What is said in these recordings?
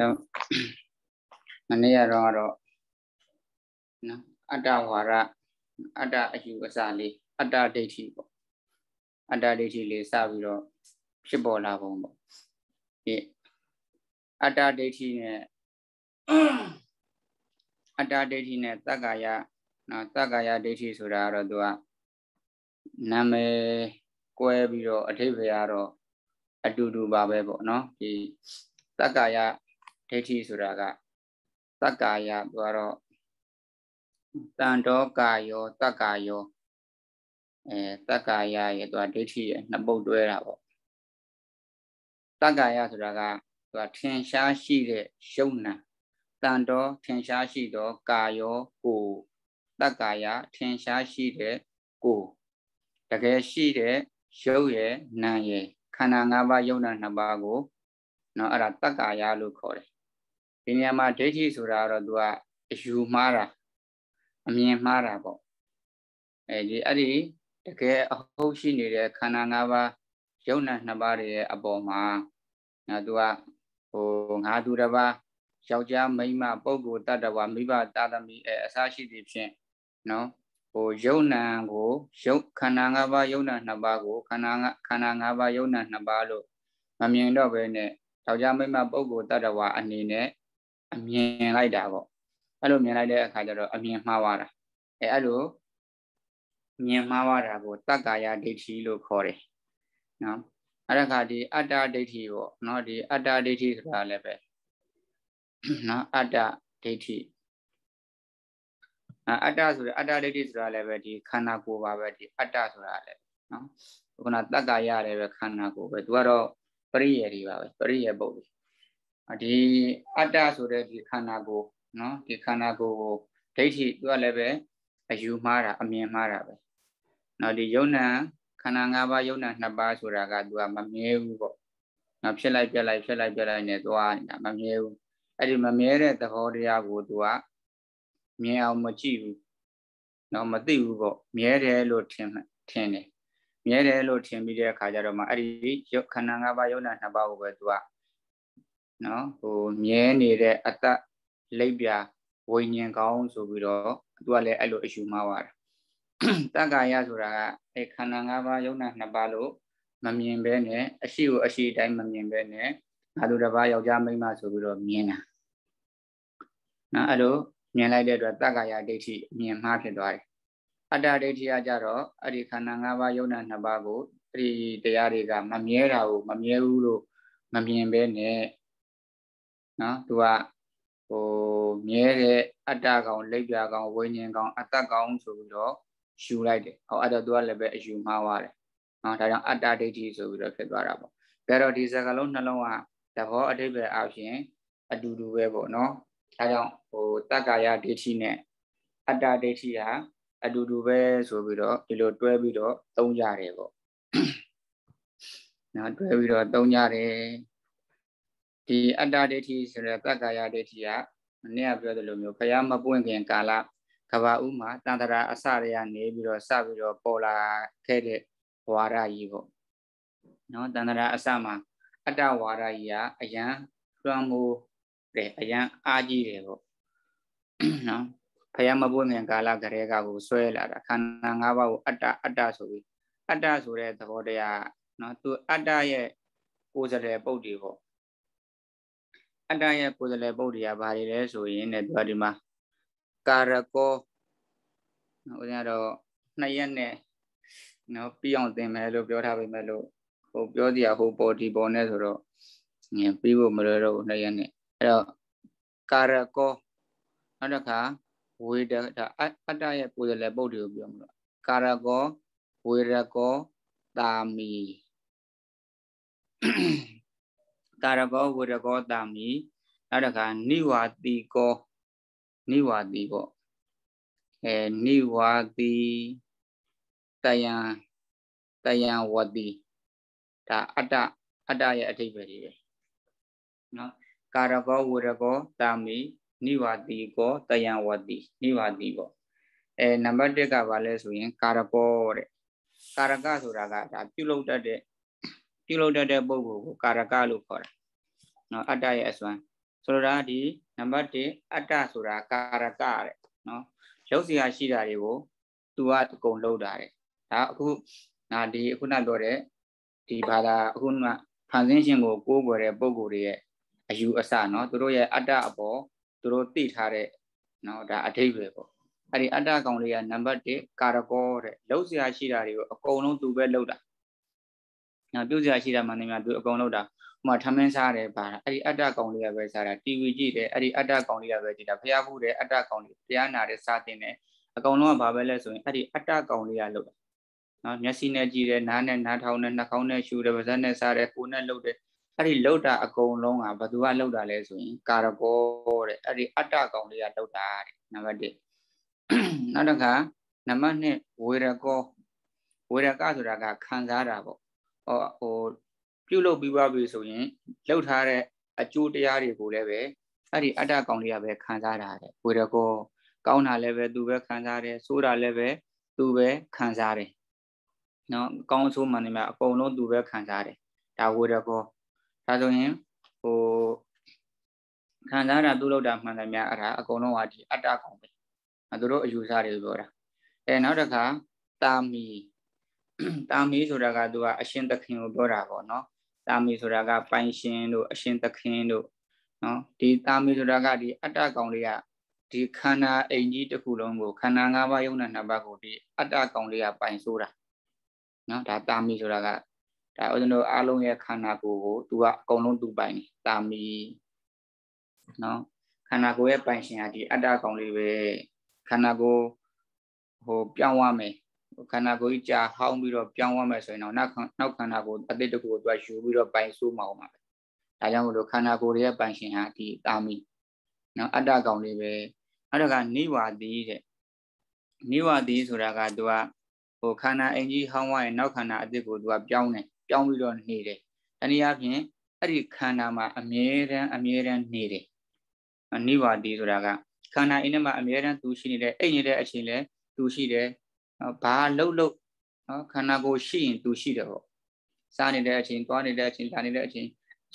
တော့မနေ့ကတော့တော့နော်အတ္တဝါရအတ္တအယူအဆလေးအတ္တဒိဋ္ဌိပေါ့အတ္တဒိဋ္ဌိလေးစပြီးတော့ဖြစ်ပေါ်လာပုံပေါ့ဒီအတ္တဒိဋ္ဌိနဲ့အတ္တဒိဋ္ဌိနဲ့တက္ကာယနော်တက္ကာယဒိဋ္ဌိဆိုတာကတော့သူကနာမည်ကွဲပြီးတော့အထိပ္ပယ်ကတော့အတူတူပါပဲပေါ့နော်ဒီတက္ကာယဒိဋ္ဌိဆိုတာက သက္ကာယသူကတော့တန်တော်ကာယော သက္ကာယောအဲသက္ကာယရဲ့သူကဒိဋ္ဌိရဲ့နှစ်ပုတ်တွဲတာပေါ့သက္ကာယဆိုတာကသူကထင်ရှားရှိတဲ့ယုံနာတန်တော်ထင်ရှားရှိသောကာယောကိုသက္ကာယထင်ရှားရှိတဲ့ကိုတကယ်ရှိတဲ့ရုပ်ရဲ့နာမ်ရဲ့ခန္ဓာ၅ပါးယုံနာ၅ပါးကိုเนาะအဲ့ဒါတက္ကာယလို့ခေါ်တယ်ဒီနေရာမှာဒိဋ္ဌိဆိုတာကတော့သူကအယူမှားတာအမြင်မှားတာပေါ့အဲဒီအဲ့ဒီတကယ်အဟုတ်ရှိနေတဲ့ခန္ဓာ၅ပါးယုံနာနှစ်ပါးရဲ့အပေါ်မှာငါသူကဟိုငါသူတစ်ပါးယောက်ျားမိန်းမပုဂ္ဂိုလ်တ attva မိဘတာသမီအဲအစရှိသည်ဖြင့်နော်ဟိုယုံနာကိုယုံခန္ဓာ၅ပါးယုံနာနှစ်ပါးကိုခန္ဓာခန္ဓာ၅ပါးယုံနာနှစ်ပါးလို့မမြင်တော့ဘဲနဲ့ယောက်ျားမိန်းမပုဂ္ဂိုလ်တ attva အနေနဲ့အမြင်လိုက်တာပေါ့အဲ့လိုမြင်လိုက်တဲ့အခါကျတော့အမြင်မှားသွားတာအဲအဲ့လိုမြင်မှားသွားတာကိုတက္ကာယဒိဋ္ဌိလို့ခေါ်တယ်နော်အဲ့ဒါခါဒီအတ္တဒိဋ္ဌိပေါ့နော်ဒီအတ္တဒိဋ္ဌိဆိုတာလည်းပဲနော်အတ္တဒိဋ္ဌိအတ္တဆိုတဲ့အတ္တဒိဋ္ဌိဆိုတာလည်းပဲဒီခန္ဓာကိုယ်ပါပဲဒီအတ္တဆိုတာလည်းနော်ခုနတက္ကာယလည်းပဲခန္ဓာကိုယ်ပဲသူကတော့ပရိယေတွေပါပဲပရိယေပုတ်တွေဒီအတ္တဆိုတဲ့ဒီခန္ဓာကိုနော်ဒီခန္ဓာကိုကိုဒိဋ္ဌိသူကလည်းပဲအယူမှားတာ အမြင်မှားတာပဲနော်ဒီယုံနာခန္ဓာ၅ပါးယုံနာ၂ပါးဆိုတာကသူကမမြဲဘူးပေါ့နော်ဖြစ်လိုက်ပြက်လိုက်ဖြစ်လိုက်ပြက်လိုက်နဲ့သွားနေတာမမြဲဘူးအဲ့ဒီမမြဲတဲ့သဘောတရားကိုသူကမြင်အောင်မကြည့်ဘူးနော်မသိဘူးပေါ့မြဲတယ်လို့ထင်ထင်တယ်မြဲတယ်လို့ထင်ပြီးတဲ့အခါကျတော့မှအဲ့ဒီခန္ဓာ၅ပါးယုံနာ၂ပါးကိုပဲသူကနော်ဟိုမြဲနေတဲ့အတ္တလိပ်ပြာဝိညာဉ်ကောင်း ဆိုပြီးတော့သူကလည်းအဲ့လိုအယူမှားသွားတာတက္ကာယဆိုတာကအဲ့ခန္ဓာ၅ပါးယုံနာ၂ပါးလို့မမြင်ဘဲနဲ့အရှိကိုအရှိတိုင်းမမြင်ဘဲနဲ့ငါတို့တစ်ပါးယောက်ျားမိန်းမဆိုပြီးတော့မြင်တာနော်အဲ့လို မြင်လိုက်တဲ့အတွက်တက္ကာယဒိဋ္ဌိမြင်မှားဖြစ်သွားတယ်အတ္တဒိဋ္ဌိကကြတော့အဲ့ဒီခန္ဓာ၅ပါးယုံနာ၂ပါးကိုအဲ့ဒီတရားတွေကမမြဲတာကိုမမြဲဘူးလို့မမြင်ဘဲနဲ့နော်သူကဟိုမြဲတဲ့အတ္တကောင်လက်ပြကောင်ဝိညာဉ်ကောင်အတ္တကောင်ဆိုပြီးတော့ယူလိုက်တယ်ဟောအဲ့တော့သူကလည်းပဲအယူမှားသွားတယ်နော်ဒါကြောင့်အတ္တဒိဋ္ဌိဆိုပြီးတော့ဖြစ်သွားတာပေါ့ဒါတော့ဒီစကားလုံးနှလုံးကသဘောအတိပ္ပယ်အပြင်အတူတူပဲပေါ့နော်ဒါကြောင့်ဟိုတက္ကာယဒိဋ္ဌိနဲ့အတ္တဒိဋ္ဌိဟာအတူတူပဲဆိုပြီးတော့ဒီလိုတွဲပြီးတော့သုံးကြတယ်ပေါ့နော်တွဲပြီးတော့သုံးကြတယ်ဒီအတ္တဒိဋ္ဌိဆိုတဲ့တက္ကာယဒိဋ္ဌိကမနေ့ကပြောသလိုမျိုးဘုရားမပွင့်ခင်ကာလကဘာဥမှာတန်တရာအစရရနေပြီးတော့စပြီးတော့ပေါ်လာခဲ့တဲ့ဝါရကြီးပေါ့နော်တန်တရာအစမှာအတ္တဝါရကြီးကအယံလွှမ်းမိုးတယ်အယံအားကြီးတယ်ပေါ့နော်ဖယားမပွင့်မြန်ကာလကလေးကကိုဆွဲလာတာခန္ဓာ၅ပါးကိုအတ္တအတ္တဆိုပြီးအတ္တဆိုတဲ့သဘောတရားနော်သူအတ္တရဲ့ကိုယ်စရယ်ပုတ်တွေပေါ့အတ္တရဲ့ကိုယ်တလေပုဒ်တရားဘာတွေလဲဆိုရင်လည်းပြောဒီမှာကာရကောဦးဇင်းကတော့နှစ်ရက်နဲ့နော်ပြီးအောင်သင်မယ်လို့ပြောထားပေမဲ့လို့ဟိုပြောတရားဟိုပေါ်ဒီပေါ်နဲ့ဆိုတော့ငင်ပြီးဖို့မလွယ်တော့ဘူးနှစ်ရက်နဲ့အဲ့တော့ကာရကောနောက်တစ်ခါဝေဒတာအတ္တရဲ့ကိုယ်တလေပုဒ်တွေကိုပြောမှာလို့ကာရကောဝေရကောတာမီတာရကောဝရကောတာမီနောက်တစ်ခါနိဝါတိကောနိဝါတိပေါ့အဲနိဝါတိတယံတယံဝတိဒါအတ္တအတ္တရဲ့အဓိပ္ပာယ်တွေပဲနော်ကာရကောဝရကောတာမီနိဝါတိကောတယံဝတိနိဝါတိပေါ့အဲနံပါတ်1ကဘာလဲဆိုရင် ကာရကောတဲ့ကာရကဆိုတာကဒါပြုလုပ်တတ်တဲ့ပြုလုပ်တတ်တဲ့ပုံကို ကာရကလို့ခေါ်တာနော်အတ္တရဲ့အစွမ်းဆိုတော့ဒါဒီနံပါတ်1အတ္တဆိုတာကာရကတဲ့နော်ရုပ်စရာရှိတာတွေကို तू ကအကုန်လုံးတာတဲ့ဒါအခုငါဒီအခုနပြောတဲ့ဒီဘာသာအခုကဖန်ဆင်းရှင်ကိုကိုးကွယ်တဲ့ပုံကိုယ်တွေရဲ့အယူအဆနော်သူတို့ရဲ့အတ္တအပေါ်သူတို့သိထားတဲ့နော်ဒါအထိပ္ပယ်ပေါ့အဲ့ဒီအတ္တကောင်တွေကနံပါတ်1ကာရကောတဲ့လှုပ်ရှားရှိတာတွေကိုအကုန်လုံးသူပဲလှုပ်တာနော်ပြုတ်ရှားရှိတာမှန်တယ်များသူအကုန်လှုပ်တာဥမာထမင်းစားတယ်ပါအဲ့ဒီအတ္တကောင်လေးကပဲစားတာ TV ကြည့်တယ်အဲ့ဒီအတ္တကောင်လေးကပဲကြည့်တာဖျားဖူးတယ်အတ္တကောင်လေးတရားနာတယ်စားတင်တယ်အကောင်လုံးကဘာပဲလဲဆိုရင်အဲ့ဒီအတ္တကောင်လေးကလုပ်တာနော်မျက်စိနဲ့ကြည့်တယ်နားနဲ့နားထောင်နဲ့နှာခေါင်းနဲ့ရှူတယ်ပါးစပ်နဲ့စားတယ်ကိုယ်နဲ့လုပ်တယ်အဲ့ဒီလုပ်တာအကုန်လုံးကဘသူကလုပ်တာလဲဆိုရင်ကာရကောတဲ့အဲ့ဒီအတ္တကောင်လေးကလုပ်တာတဲ့နံပါတ်1နောက်တစ်ခါနံပါတ်2ဝေရကောဝေရကဆိုတာကခံစားတာပေါ့ဟိုပြုလုပ်ပြီးပါပြီဆိုရင်လှုပ်ထားတဲ့အကျိုးတရားတွေကိုလည်းပဲအဲ့ဒီအတ္တကောင်တွေကပဲခံစားတာတဲ့ဝေရကောကောင်းတာလည်းပဲသူပဲခံစားတယ်ဆိုးတာလည်းပဲသူပဲခံစားတယ်နော်ကောင်းဆိုးမှန်တယ်မြအကုန်လုံးသူပဲခံစားတယ်ဒါဝေရကောဒါဆိုရင်ဟိုခံစားတာသူ့လောက်တာမှန်တယ်မြအဲ့ဒါအကုန်လုံးဟာဒီအတ္တကောင်ပဲသူတို့အယူဆတွေပြောတာအဲနောက်တစ်ခါတာမီတာမီဆိုတာကသူကအရှင်သခင်ကိုပြောတာပေါ့နော်တာမီဆိုတာက ပိုင်ရှင်တို့အရှင်သခင်တို့နော်ဒီတာမီဆိုတာကဒီအတ္တကောင်တွေကဒီခန္ဓာအိမ်ကြီးတစ်ခုလုံးကို ခန္ဓာ၅ပါးယုံနာ၅ပါးကိုဒီအတ္တကောင်တွေကပိုင်ဆိုးတာနော်ဒါတာမီဆိုတာကဒါဦးဇင်းတို့အားလုံးရဲ့ခန္ဓာကိုယ်ကို तू ကအကုန်လုံးသူပိုင်တာမီနော်ခန္ဓာကိုယ်ရဲ့ပိုင်ရှင်ဟာဒီအတ္တကောင်လေးပဲခန္ဓာကိုယ်ဟိုပြောင်းသွားမယ်ခန္ဓာကိုယ်ကြီးကြာဟောင်းပြီးတော့ပြောင်းရမယ်ဆိုရင်တော့နောက်နောက်ခန္ဓာကိုယ်အတိတ်တကူကိုသူကယူပြီးတော့ပိုင်ဆိုးမအောင်ပါပဲဒါကြောင့်မလို့ခန္ဓာကိုယ်ရဲ့ပိုင်ရှင်ဟာဒီတာမီနော်အတ္တကောင်လေးပဲနောက်တစ်ခါနိဝါတိတဲ့နိဝါတိဆိုတာကသူကဟိုခန္ဓာအင်ကြီးဟောင်းဝရင်နောက်ခန္ဓာအတိတ်ကိုသူကပြောင်းတယ်ပြောင်းပြီးတော့နေတယ်တနည်းအားဖြင့်အဲ့ဒီခန္ဓာမှာအမြဲတမ်းအမြဲတမ်းနေတယ်နိဝါတိဆိုတာကခန္ဓာအင်းထဲမှာအမြဲတမ်းသူရှိနေတယ်အိတ်နေတဲ့အချိန်လဲသူရှိတယ်နော်ဘာလှုပ်လှုပ်နော်ခန္ဓာကိုယ်ရှိရင်သူရှိတယ်ပေါ့စားနေတဲ့အချိန်သွားနေတဲ့အချိန်လာနေတဲ့အချိန်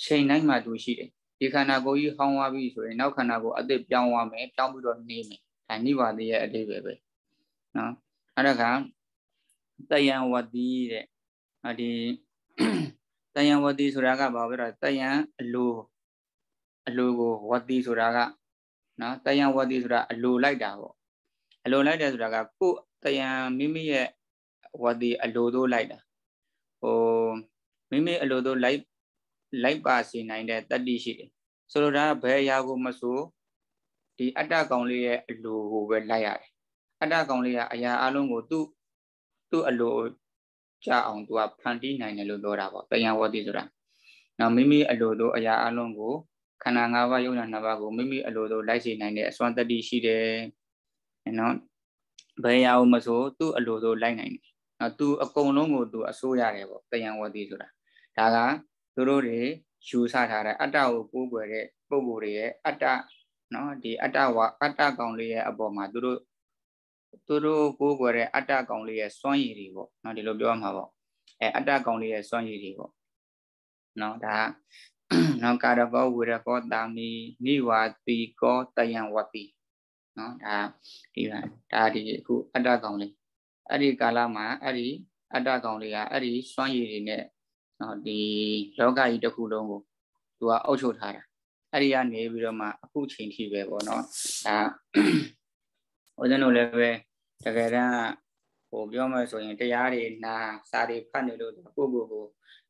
ချိန်တိုင်းမှာသူရှိတယ်ဒီခန္ဓာကိုယ်ကြီးဟောင်းသွားပြီဆိုရင်နောက်ခန္ဓာကိုယ်အသစ်ပြောင်းသွားမယ်ပြောင်းပြီးတော့နေမယ်ဒါနိဗ္ဗာန်ရဲ့အတိပဲပဲနော်အဲ့ဒါကတယံဝတိတဲ့ဒီတယံဝတိဆိုတာကဘာပဲတော့တယံအလိုအလိုကိုဝတိဆိုတာကနော်တယံဝတိဆိုတာအလိုလိုက်တာပေါ့အလိုလိုက်တယ်ဆိုတာကကိုယ်တယံမိမိရဲ့ဝဒီအလိုတို့လိုက်တာဟိုမိမိအလိုတို့လိုက်လိုက်ပါစေနိုင်တဲ့တတ္တိရှိတယ်ဆိုလိုတာဘယ်အရာကိုမဆိုဒီအတ္တကောင်လေးရဲ့အလိုကိုပဲလိုက်ရတယ်အတ္တကောင်လေးကအရာအလုံးကိုသူ့သူ့အလိုကြအောင်သူကဖန်တီးနိုင်တယ်လို့ပြောတာပေါ့တယံဝတိဆိုတာနောက်မိမိအလိုတို့အရာအလုံးကို ခန္ဓာ၅ပါးယုံနာ၅ပါးကိုမိမိအလိုတို့လိုက်စေနိုင်တဲ့အစွမ်းတတ္တိရှိတယ်နော်ဘယ်ရာမဆိုသူ့အလိုဆိုလိုက်နိုင်တယ်နော်သူအကုန်လုံးကိုသူအစိုးရတယ်ပေါ့တယံဝတိဆိုတာဒါကသူတို့တွေယူဆထားတဲ့အတ္တကိုပိုးကွယ်တဲ့ပုံကိုယ်တွေရဲ့အတ္တနော်ဒီအတ္တဝါအတ္တကောင်လေးရဲ့အပေါ်မှာသူတို့သူတို့ကိုးကွယ်တဲ့အတ္တကောင်လေးရဲ့စွမ်းရည်တွေပေါ့နော်ဒီလိုပြောရမှာပေါ့အဲအတ္တကောင်လေးရဲ့စွမ်းရည်တွေပေါ့နော်ဒါနော်ကာရကောဝေရကောတာမိနိဝါတိကောတယံဝတိနော်ဒါဒီပါဒါဒီအခုအတ္တကောင်လေးအဲ့ဒီကာလမှာအဲ့ဒီအတ္တကောင်လေးကအဲ့ဒီစွမ်းရည်တွေနဲ့နော်ဒီလောကကြီးတစ်ခုလုံးကိုသူကအုပ်ချုပ်ထားတာအဲ့ဒီကနေပြီးတော့မှအခုချိန်ထိပဲပေါ့နော်ဒါဦးဇင်းတို့လည်းပဲတကယ်တမ်းဟိုပြောမှဆိုရင်တရားတွေနာ စာတွေဖတ်နေလို့ကိုယ့်ကိုယ်ကို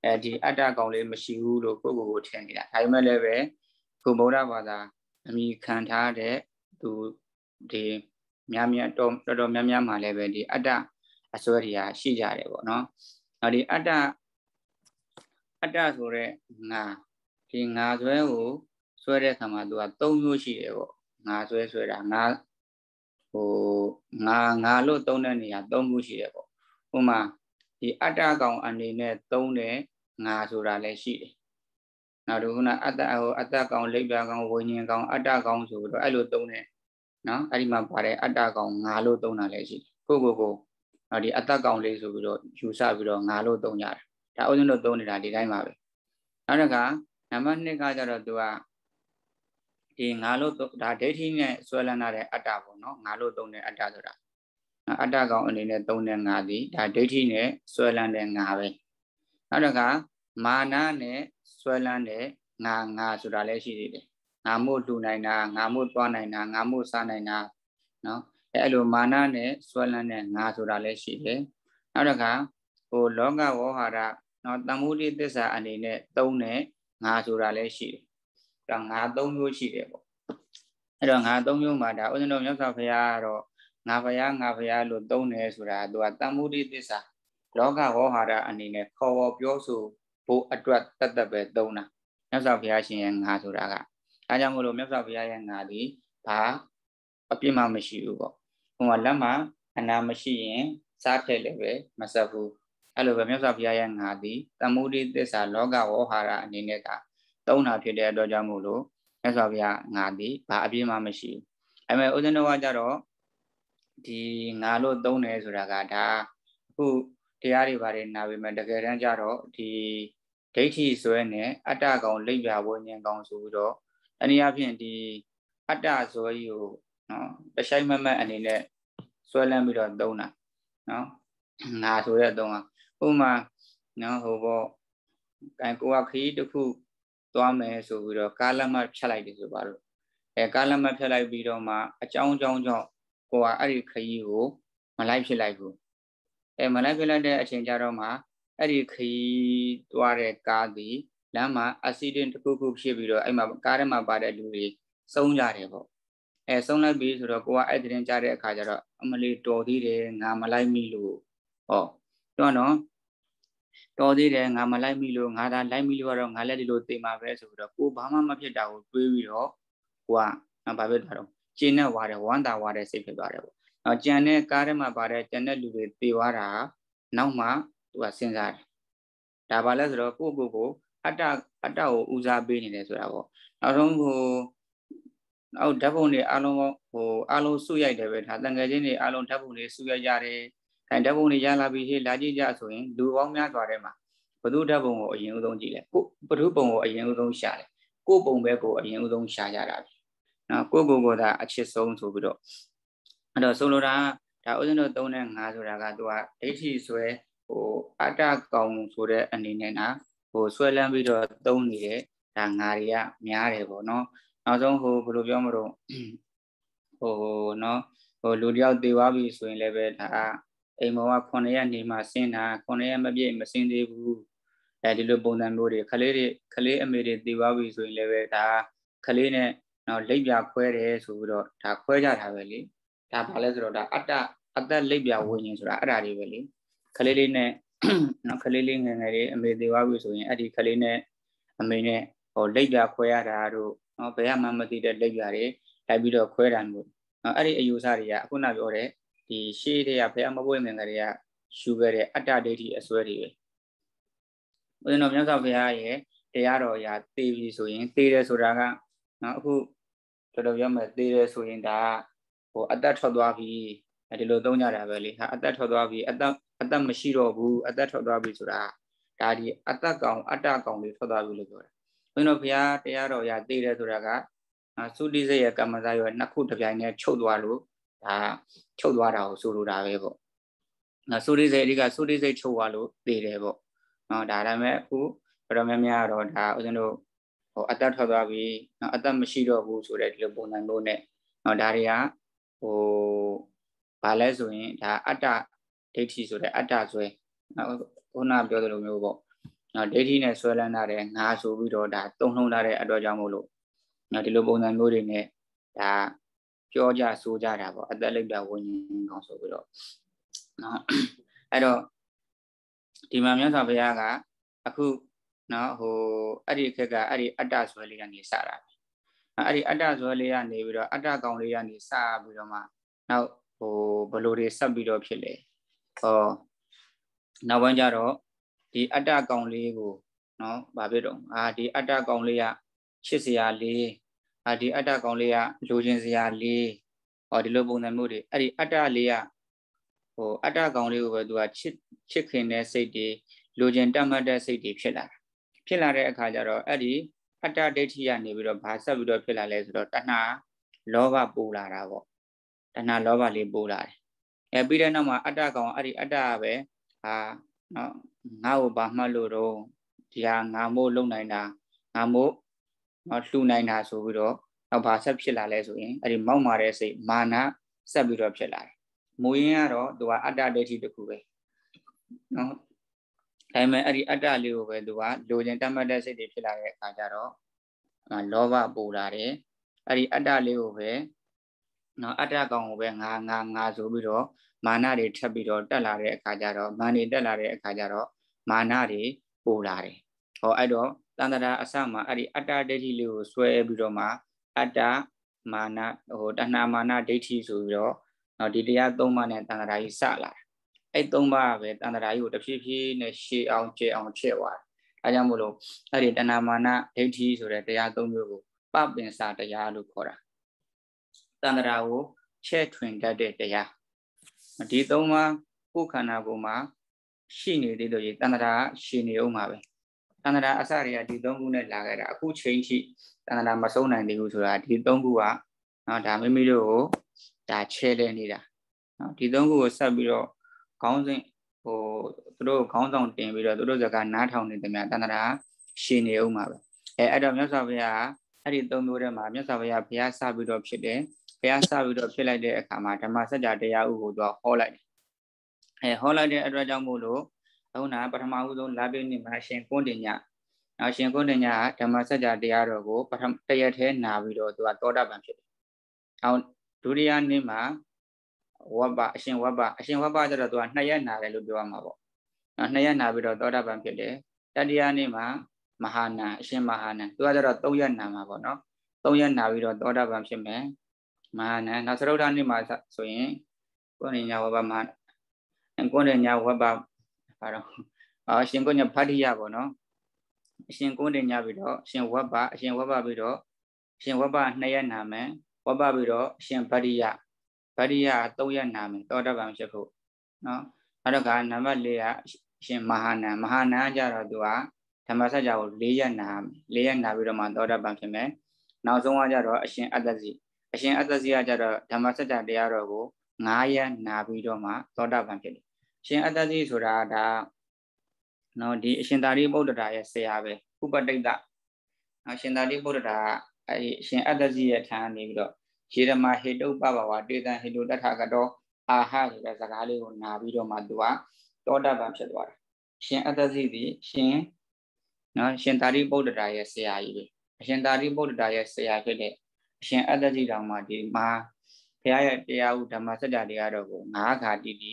အဲဒီအတ္တကောင်လေးမရှိဘူးလို့ကိုယ့်ကိုယ်ကိုထင်နေတာဒါပေမဲ့လည်းပဲကိုဗုဒ္ဓဘာသာအမိခံထားတဲ့သူဒီများများတော်တော်များများမှာလည်းပဲဒီအတ္တအစွဲတွေကရှိကြတယ်ပေါ့နော်။အဲဒီအတ္တအတ္တဆိုတဲ့ငါဒီငါဆွဲကိုဆွဲတဲ့အခါမှာသူက၃မျိုးရှိတယ်ပေါ့။ငါဆွဲဆွဲတာငါဟိုငါငါလို့သုံးတဲ့နေရာ၃ခုရှိတယ်ပေါ့။ဥပမာဒီအတ္တကောင်အနေနဲ့သုံးတဲ့ငါဆိုတာလည်းရှိတယ်။နောက်တစ်ခုကအတ္တဟိုအတ္တကောင်လိဗ္ဗာကောင်ဝိညာဉ်ကောင်အတ္တကောင်ဆိုတော့အဲ့လိုသုံးတဲ့နော်အဲ့ဒီမှာပါတဲ့အတ္တကောင်ငါလို့သုံးတာလည်းရှိကိုကိုကိုဒီအတ္တကောင်လေးဆိုပြီးတော့ယူဆပြီးတော့ငါလို့သုံးကြတာဒါဥစဉ်လို့သုံးနေတာဒီတိုင်းပါပဲနောက်တစ်ခါနံပါတ်2ကကြတော့သူကဒီငါလို့ဒါဒိဋ္ဌိနဲ့ဆွဲလန်းတဲ့အတ္တပေါ့နော်ငါလို့သုံးတဲ့အတ္တဆိုတာအတ္တကောင်အနေနဲ့သုံးတဲ့ငါသည်ဒါဒိဋ္ဌိနဲ့ဆွဲလန်းတဲ့ငါပဲနောက်တစ်ခါမာနနဲ့ဆွဲလန်းတဲ့ငါငါဆိုတာလည်းရှိသေးတယ်ငါမို့လှူနိုင်တာငါမို့သွားနိုင်တာငါမို့စားနိုင်တာနော်အဲ့လိုမာနနဲ့ဆွဲလန်းတဲ့ငါဆိုတာလည်းရှိတယ်နောက်တစ်ခါဟိုလောကဝေါဟာရနော်တမ္မုဒိသစ္စာအနေနဲ့သုံးတဲ့ငါဆိုတာလည်းရှိတယ်ဒါငါသုံးမျိုးရှိတယ်ပေါ့အဲ့တော့ငါသုံးမျိုးမှာဒါဥဒ္ဒနောမြတ်စွာဘုရားကတော့ငါဘုရားငါဘုရားလို့သုံးတယ်ဆိုတာသူကတမ္မုဒိသစ္စာလောကဝေါဟာရအနေနဲ့ခေါ်ဝေါ်ပြောဆိုဖို့အတွက်တတ်တတ်ပဲသုံးတာမြတ်စွာဘုရားရှင်ရဲ့ငါဆိုတာကဒါကြောင့်မလို့မြတ်စွာဘုရားရဲ့ငါလေးဘာအပြစ်မှမရှိဘူးပေါ့ဟိုမှာလက်မှာအနာမရှိရင်စားထဲလည်းပဲမဆက်ဘူးအဲ့လိုပဲမြတ်စွာဘုရားရဲ့ငါသည်တမုဒိသစ္စာလောကဝေါဟာရအနေနဲ့က သုံးတာဖြစ်တဲ့အတွက်ကြောင့်မို့လို့မြတ်စွာဘုရားငါသည်ဘာအပြစ်မှမရှိအဲမဲ့ဥဒ္ဒနဝကြတော့ဒီငါလို့သုံးတယ်ဆိုတာကဒါအခုတရားတွေပါတယ်နာပေမဲ့တကယ်တမ်းကြတော့ဒီဒိဋ္ဌိဆိုရဲနဲ့အတ္တကောင်လိပ်ပြဝဉ္ဉံကောင်ဆိုပြီးတော့အနည်းအားဖြင့်ဒီအတ္တဇောကြီးကိုနော်တရှိုင်းမမတ်အနေနဲ့ဆွဲလန်းပြီးတော့သုံးတာနော်ငါဆိုတဲ့အသုံးကဥမာနော်ဟိုပေါ့ကံကိုကခရီးတစ်ခုသွားမယ်ဆိုပြီးတော့ကာလမတ်ဖြတ်လိုက်တယ်ဆိုပါတော့အဲကာလမတ်ဖြတ်လိုက်ပြီးတော့မှ အကြောင်းအကြောင်းကြောင့်ကိုကအဲ့ဒီခရီးကိုမလိုက်ဖြစ်လိုက်ဘူးအဲမလိုက်ဖြစ်လိုက်တဲ့အချိန်ကြတော့မှအဲ့ဒီခရီးသွားတဲ့ကားသည်လမ်းမှာ accident တစ်ခုခုဖြစ်ပြီးတော့အဲ့မှာကားထဲမှာပါတဲ့လူတွေဆုံးကြတယ်ပေါ့အဲဆုံးလိုက်ပြီဆိုတော့ကိုကအဲ့တင်ကြတဲ့အခါကျတော့အမလီတော်သေးတယ်ငါမလိုက်မိလို့ဟောတော့နော်တော်သေးတယ်ငါမလိုက်မိလို့ငါသာလိုက်မိလို့ကတော့ငါလည်းဒီလိုသိမှာပဲဆိုပြီးတော့ကိုဘာမှမဖြစ်တာကိုတွေးပြီးတော့ကိုကဘာဖြစ်သွားတော့ကျင်းနဲ့ဝါတယ်ဝမ်းသာဝါတယ်စိတ်ဖြစ်သွားတယ်ပေါ့နော်ကြံတဲ့ကားထဲမှာပါတဲ့ကြံတဲ့လူတွေသေသွားတာနောက်မှသူကစဉ်းစားတယ်ဒါပါလဲဆိုတော့ကိုကိုကိုအတ္တအတ္တကိုဦးစားပေးနေတယ်ဆိုတာပေါ့နောက်ဆုံးဟိုနောက်ဓာတ်ပုံတွေအလုံးဟိုအလုံးစုရိုက်တယ်ပဲဒါတန်ငယ်ချင်းတွေအလုံးဓာတ်ပုံတွေစုရိုက်ကြတယ်အဲဓာတ်ပုံတွေရလာပြီးဟေးလာကြည့်ကြဆိုရင်လူပေါင်းများစွာထဲမှာဘသူဓာတ်ပုံကိုအရင်ဦးဆုံးကြည့်လဲကိုဘသူပုံကိုအရင်ဦးဆုံးရှာတယ်ကိုပုံပဲကိုအရင်ဦးဆုံးရှာကြတာပဲနော်ကိုကိုကိုဒါအချစ်ဆုံးဆိုပြီးတော့အဲ့တော့ဆိုလိုတာဒါဥစဉ်တို့3နဲ့5ဆိုတာကသူကဒိဋ္ဌိဆိုရဲဟိုအတ္တကောင်ဆိုတဲ့အနေနဲ့နာဟိုဆွဲလန်းပြီးတော့သုံးနေတဲ့ဒါငါတွေကများတယ်ပေါ့နော်နောက်ဆုံးဟိုဘယ်လိုပြောမလို့ဟိုနော်ဟိုလူတယောက်သေသွားပြီဆိုရင်လည်းပဲဒါအိမ်မောက9ရက်နေမှဆင်းတာ9ရက်မပြည့်မဆင်းသေးဘူးအဲဒီလိုပုံစံမျိုးတွေခလေးတွေခလေးအမေတွေသေသွားပြီဆိုရင်လည်းပဲဒါခလေးနဲ့နော်လက်ပြခွဲတယ်ဆိုပြီးတော့ဒါခွဲကြတာပဲလေဒါဘာလဲဆိုတော့ဒါအတ္တအတ္တလက်ပြဝိညာဉ်ဆိုတာအဲ့ဒါတွေပဲလေခလေးလေးနဲ့နော်ခလေးလေးငယ်ငယ်လေးအမေသေးသွားပြီဆိုရင်အဲ့ဒီခလေးနဲ့အမေနဲ့ဟိုလက်ပြခွဲရတာတို့နော်ဘယ်မှမသိတဲ့လက်ပြတွေလိုက်ပြီးတော့ခွဲတာမျိုးနော်အဲ့ဒီအယူအဆတွေကအခုနပြောတဲ့ဒီရှေးတွေကဘယ်မပွင့်မင်္ဂတွေကယူခဲ့တဲ့အတ္တဒိဋ္ဌိအစွဲတွေပဲဦးဇင်းတော်မြတ်စွာဘုရားရဲ့တရားတော်ရာသိပြီဆိုရင် သိတယ်ဆိုတာကနော်အခုတော်တော်ပြောမယ်သိတယ်ဆိုရင်ဒါဟိုအတ္တထွက်သွားပြီဒီလိုသုံးကြတာပဲလေဟာအတ္တထွက်သွားပြီအတ္တအသက်မရှိတော့ဘူးအသက်ထွက်သွားပြီဆိုတာဒါဒီအသက်ကောင်အတ္တကောင်တွေထွက်သွားပြီလို့ပြောတာဘုန်းတော်ဘုရားတရားတော်ရာသိတယ်ဆိုတာကသုတိစိတ်ရဲ့ကမ္မဇာရဲ့နှစ်ခုတစ်ပြိုင်တည်းချုပ်သွားလို့ဒါချုပ်သွားတာကိုဆိုလိုတာပဲပေါ့နော်သုတိစိတ်အဓိကသုတိစိတ်ချုပ်သွားလို့သိတယ်ပေါ့နော်ဒါဒါမဲ့အခုတော်တော်များများတော့ဒါဦးဇင်းတို့ဟိုအသက်ထွက်သွားပြီနော်အသက်မရှိတော့ဘူးဆိုတဲ့ဒီလိုပုံစံမျိုးနဲ့နော်ဒါတွေကဟိုဘာလဲဆိုရင်ဒါအတ္တဒိဋ္ဌိဆိုတဲ့အတ္တဆွဲခုနပြောသလိုမျိုးပေါ့နော်ဒိဋ္ဌိနဲ့ဆွဲလန်းတာတဲ့ငါဆိုပြီးတော့ဒါတုံ့နှုံလာတဲ့အတွက်ကြောင့်မို့လို့နော်ဒီလိုပုံစံမျိုးတွေနဲ့ဒါပြောကြဆိုကြတာပေါ့အသက်လိုက်တာဝิญဉ်ကောင်ဆိုပြီးတော့နော်အဲ့တော့ဒီမှာမြတ်စွာဘုရားကအခုနော်ဟိုအဲ့ဒီအခက်ကအဲ့ဒီအတ္တဆွဲလေးကနေစတာပဲအဲ့ဒီအတ္တဆွဲလေးကနေပြီးတော့အတ္တကောင်လေးကနေစပြီးတော့မှနောက်ဟိုဘလို့တွေဆက်ပြီးတော့ဖြစ်လေအော်နောက်ပိုင်းကျတော့ဒီအတ္တကောင်လေးကို နော်ဘာဖြစ်တော့အာဒီအတ္တကောင်လေးကချစ်စရာလေးအာဒီအတ္တကောင်လေးကလိုချင်စရာလေးဟောဒီလိုပုံစံမျိုးတွေအဲ့ဒီအတ္တလေးကဟိုအတ္တကောင်လေးကိုပဲသူကချစ်ချစ်ခင်တဲ့စိတ်တွေလိုချင်တတ်မှတ်တဲ့စိတ်တွေဖြစ်လာတာဖြစ်လာတဲ့အခါကျတော့အဲ့ဒီအတ္တဒိဋ္ဌိကနေပြီးတော့ဘာဆက်ပြီးတော့ဖြစ်လာလဲဆိုတော့တဏှာလောဘပူလာတာပေါ့တဏှာလောဘလေးပူလာတယ်အဲပြီးတဲ့နောက်မှာအတ္တကောင်အဲ့ဒီအတ္တကပဲဟာနော်ငါ့ကိုဘာမှတ်လို့တော့ဒီဟာငါမို့လုံနိုင်တာငါမို့နော်လှူနိုင်တာဆိုပြီးတော့နောက်ဘာဆက်ဖြစ်လာလဲဆိုရင်အဲ့ဒီမောက်မာတဲ့စိတ်မာနဆက်ပြီးတော့ဖြစ်လာတယ်မူရင်းကတော့သူကအတ္တဒိဋ္ဌိတစ်ခုပဲနော်ဒါပေမဲ့အဲ့ဒီအတ္တလေးကိုပဲသူကလိုချင်တတ်မှတ်တဲ့စိတ်တွေဖြစ်လာတဲ့အခါကျတော့လောဘပူလာတယ်အဲ့ဒီအတ္တလေးကိုပဲနော်အတ္တကောင်ကိုပဲငါငါငါဆိုပြီးတော့မာနတွေထပ်ပြီးတော့တက်လာတဲ့အခါကျတော့မာနေတက်လာတဲ့အခါကျတော့မာနတွေပိုလာတယ်ဟောအဲ့တော့တန်တရာအစမှာအဲ့ဒီအတ္တဒိဋ္ဌိလေးကိုဆွဲပြီးတော့မှအတ္တမာနဟိုတဏှာမာနဒိဋ္ဌိဆိုပြီးတော့နော်ဒီတရား၃ပါးနဲ့တန်တရာကြီးစလာတယ်အဲ့၃ပါးကပဲတန်တရာကြီးကိုတစ်ဖြည်းဖြည်းနဲ့ရှေးအောင်ကျဲအောင်ဖြစ်သွားတယ်အဲကြောင့်မို့လို့အဲ့ဒီတဏှာမာနဒိဋ္ဌိဆိုတဲ့တရား၃မျိုးကိုပပင်စာတရားလို့ခေါ်တာတန်တရာကိုချဲ့ထွင်တတ်တဲ့တရားဒီသုံးပါးကိုယ်ခန္ဓာကိုယ်မှာရှိနေသေးလို့ရေတန်တရာရှိနေအောင်ပါပဲတန်တရာအစတွေကဒီသုံးခုနဲ့လာခဲ့တာအခုချိန်ထိတန်တရာမဆုံးနိုင်သေးဘူးဆိုတာဒီသုံးခုကနော်ဒါမိမိတို့ကိုဒါချဲ့လဲနေတာနော်ဒီသုံးခုကိုဆက်ပြီးတော့ခေါင်းစဉ်ဟိုသူတို့ခေါင်းဆောင်တင်ပြီးတော့သူတို့စကားနားထောင်နေတယ်များတန်တရာရှင်နေအောင်ပါပဲအဲအဲ့တော့မြတ်စွာဘုရားအဲ့ဒီသုံးမျိုးထဲမှာမြတ်စွာဘုရားဘုရားစပြီးတော့ဖြစ်တယ်ဘုရားစပြီးတော့ဖြစ်လိုက်တဲ့အခါမှာဓမ္မစကြာတရားဥကိုသူကဟောလိုက်တယ်အဲဟောလိုက်တဲ့အတွက်ကြောင့်မို့လို့အခုနပထမဦးဆုံးလာပြည့်နေ့မှာရှင်ကွန်တင်ညနောက်ရှင်ကွန်တင်ညကဓမ္မစကြာတရားတော်ကိုပထမတရက်ထဲနာပြီးတော့သူကသောတာပန်ဖြစ်တယ်နောက်ဒုတိယနေ့မှာဝဘအရှင်ဝဘအရှင်ဝဘကျတော့သူကနှစ်ရက်နာတယ်လို့ပြောရမှာပေါ့နော်နှစ်ရက်နာပြီးတော့သောတာပန်ဖြစ်တယ်တတိယနေ့မှာမဟာနာအရှင်မဟာနာသူကကျတော့၃ရက်နာမှာပေါ့နော်၃ရက်နာပြီးတော့သောတာပန်ဖြစ်မယ်မဟာနံနောက်သရုတ်ဌာနိမှာဆိုရင်ကိုဏ္ဏညာဝဘမဟာကိုဏ္ဏညာဝဘဘာတော့အရှင်ကိုဏ္ဏဖတ္တိယပေါ့နော်အရှင်ကိုဏ္ဏညာပြီးတော့အရှင်ဝဘအရှင်ဝဘပြီးတော့အရှင်ဝဘနှစ်ရက်နာမယ်ဝဘပြီးတော့အရှင်ဗတ္တိယဗတ္တိယသုံးရက်နာမယ်သောတပံဖြစ်ဖို့နော်နောက်တော့ကနံပါတ်၄ကအရှင်မဟာနံမဟာနံကြတော့သူကဓမ္မစကြာကို၄ရက်နာမယ်၄ရက်နာ ပြီးတော့မှသောတပံဖြစ်မယ်နောက်ဆုံးကကြတော့အရှင်အတ္တစီအရှင်အသက်စီကကြတော့ဓမ္မစကြာတရားတော်ကို9ရက်နာပြီးတော့မှသောတာပန်ဖြစ်တယ်။ရှင်အသက်စီဆိုတာဒါနော်ဒီအရှင်သာရိပုတ္တရာရဲ့ဆရာပဲဥပတိတ်တနော်ရှင်သာရိပုတ္တရာအဲအရှင်အသက်စီရဲ့ထံနေပြီးတော့ရေဓမဟေတုပပဝါတေတံဟေတုတထကတောအာဟဆိုတဲ့စကားလေးကိုနာပြီးတော့မှသူကသောတာပန်ဖြစ်သွားတာ။ရှင်အသက်စီဒီရှင်နော်ရှင်သာရိပုတ္တရာရဲ့ဆရာကြီးပဲအရှင်သာရိပုတ္တရာရဲ့ဆရာဖြစ်တဲ့အရှင်အတ္တကြီးတော်မှာဒီမှာဘုရားရဲ့တရားဥဓမ္မစကြာတွေကတော့ကိုငါးခါတိတိ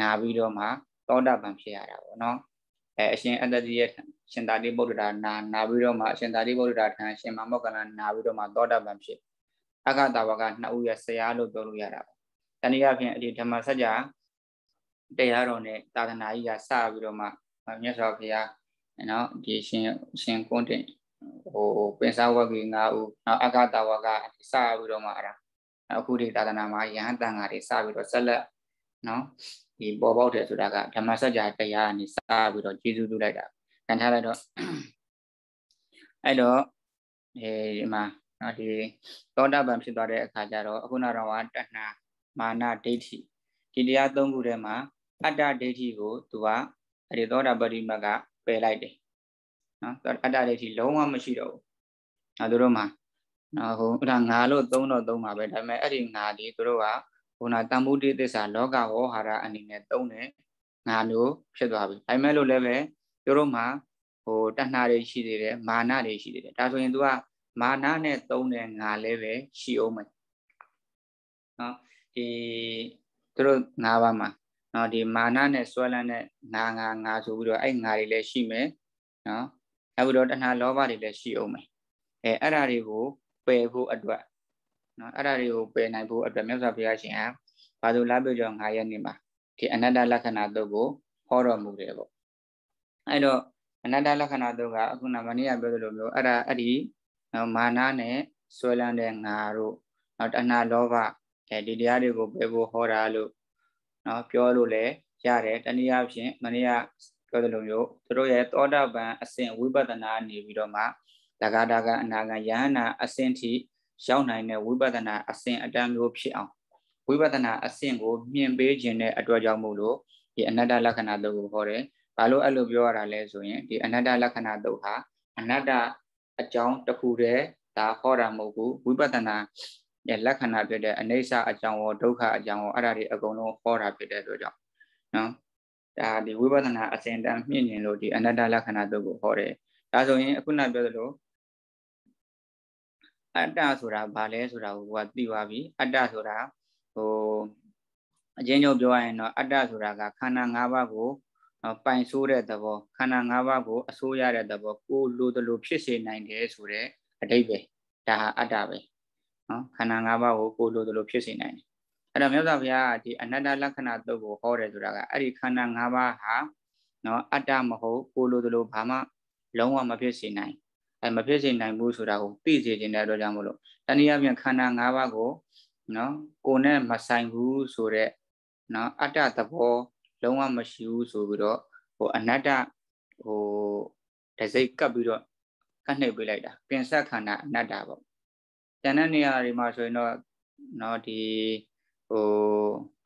နာပြီးတော့မှသောတာပန်ဖြစ်ရတာပေါ့နော်အဲအရှင်အတ္တကြီးရဲ့ရှင်သာတိဗုဒ္ဓတာနာနာပြီးတော့မှအရှင်သာတိဗုဒ္ဓတာထံရှင်မမောကလနာပြီးတော့မှသောတာပန်ဖြစ်အကတာဝကနှစ်ဦးရဲ့ဆရာလို့ပြောလို့ရတာပေါ့တနည်းအားဖြင့်ဒီဓမ္မစကြာတရားတော်နဲ့သာသနာကြီးကစပြီးတော့မှမြတ်စွာဘုရားနော်ဒီရှင်ရှင်ကွန်တင်ဟိုပင်စဝကီ၅ဦးနောက်အခတဝကစပြီးတော့မှအဲ့ဒါအခုဒီသာသနာမှာယဟန်တန်ဃာတွေစပြီးတော့ဆက်လက်နော်ဒီပေါ်ပေါက်တယ်ဆိုတာကဓမ္မစကြာတရားကနေစပြီးတော့ကျေစုပြုလိုက်တာခံထားလိုက်တော့အဲ့တော့အဲဒီမှာနော်ဒီသောတာပန်ဖြစ်သွားတဲ့အခါကျတော့အခုနောက်တော့တဏှာမာနဒိဋ္ဌိဒီတရားသုံးခုထဲမှာအတ္တဒိဋ္ဌိကို သူကအဲဒီသောတာပတိမတ်ကပယ်လိုက်တယ်နော်အတ္တဒိဋ္ဌိလုံးဝမရှိတော့ဘူး။အဲသူတို့မှာနော်ဟိုအဲ့ဒါငါလို့သုံးတော့သုံးပါပဲဒါပေမဲ့အဲ့ဒီငါဒီသူတို့ကဟိုနာတမ္ပုတိသစ္စာလောကဝေါဟာရအနေနဲ့သုံးတယ်ငါမျိုးဖြစ်သွားပြီ။ဒါပေမဲ့လို့လည်းပဲသူတို့မှာဟိုတဏှာတွေရှိသေးတယ်မာနတွေရှိသေးတယ်။ဒါဆိုရင် तू ကမာနနဲ့သုံးတဲ့ငါလည်းပဲရှိအောင်မယ်။နော်ဒီသူတို့ငါးပါးမှာနော်ဒီမာနနဲ့စွဲလန်းတဲ့ငါငါငါဆိုပြီးတော့အဲ့ငါတွေလည်းရှိမယ်။နော်နောက်ပြီးတော့တဏှာလောဘတွေလည်းရှိအောင်မယ်အဲအဲ့ဒါတွေကိုပယ်ဖို့အတွက်နော်အဲ့ဒါတွေကိုပယ်နိုင်ဖို့အတွက်မြတ်စွာဘုရားရှင်ကဘာလို့လာပြောကြောင်း9ရက်နေ့မှာဒီအနတ္တလက္ခဏာတုတ်ကိုဟောတော်မူတယ်ပေါ့အဲ့တော့အနတ္တလက္ခဏာတုတ်ကအခုနမနေ့ကပြောသလိုမျိုးအဲ့ဒါအဲ့ဒီနော်မာနနဲ့ဆွဲလန်းတဲ့ငါတို့နော်တဏှာလောဘအဲဒီတရားတွေကိုပယ်ဖို့ဟောတာလို့နော်ပြောလို့လည်းရတယ်တနည်းအားဖြင့်မနေ့ကပြောသလိုမျိုးသူတို့ရဲ့သောတာပန်အစဉ်ဝိပဿနာနေပြီးတော့မှတဂါတကအနာဂံယဟနာအစဉ်ထိ ရောက်နိုင်တဲ့ဝိပဿနာအစဉ်အတန်းမျိုးဖြစ်အောင်ဝိပဿနာအစဉ်ကို မြင်ပေးခြင်းတဲ့အတွက်ကြောင့်မို့လို့ဒီအနတ္တလက္ခဏာတုတ်ကိုဟောတယ်။ဘာလို့အဲ့လိုပြောရတာလဲဆိုရင်ဒီအနတ္တလက္ခဏာတုတ်ဟာအနတ္တအကြောင်းတစ်ခုတည်းဒါဟောတာမဟုတ်ဘူးဝိပဿနာရဲ့လက္ခဏာဖြစ်တဲ့အနိစ္စအကြောင်းရောဒုက္ခအကြောင်းရောအဲ့ဒါတွေအကုန်လုံးဟောတာဖြစ်တဲ့အတွက်ကြောင့်နော်ဒါဒီဝိပဿနာအစဉ်တန်မြင့်ရင်လို့ဒီအနတ္တလက္ခဏာတို့ကိုဟောတယ်ဒါဆိုရင်အခုနပြောသလိုအတ္တဆိုတာဘာလဲဆိုတာကိုကသိပါပြီအတ္တဆိုတာဟိုအချင်းချင်းပြောရရင်တော့အတ္တဆိုတာကခန္ဓာ၅ပါးကို ပိုင်ဆိုးတဲ့သဘောခန္ဓာ၅ပါးကိုအစိုးရတဲ့သဘောကိုလိုတလိုဖြစ်စေနိုင်တယ်ဆိုတဲ့အတိတ်ပဲဒါဟာအတ္တပဲနော်ခန္ဓာ၅ပါးကိုကိုလိုတလိုဖြစ်စေနိုင်တယ်အဲ့တော့မြတ်စွာဘုရားကဒီအနတ္တလက္ခဏာတုတ်ကိုဟောတယ်ဆိုတာကအဲ့ဒီခန္ဓာ၅ပါးဟာနော်အတ္တမဟုတ်ကိုလိုသလိုဘာမှလုံးဝမဖြစ်စေနိုင်အဲမဖြစ်စေနိုင်ဘူးဆိုတာကိုသိစေခြင်းတဲ့အတွက်ကြောင့်မလို့တဏှာပြန်ခန္ဓာ၅ပါးကိုနော်ကိုနဲ့မဆိုင်ဘူးဆိုတော့နော်အတ္တသဘောလုံးဝမရှိဘူးဆိုပြီးတော့ဟိုအနတ္တဟိုတစိတ်ကပ်ပြီးတော့ကတ်နှိပ်ပေးလိုက်တာပင်ဆက်ခန္ဓာအနတ္တပေါ့တဏှာနေရာတွေမှာဆိုရင်တော့နော်ဒီဟို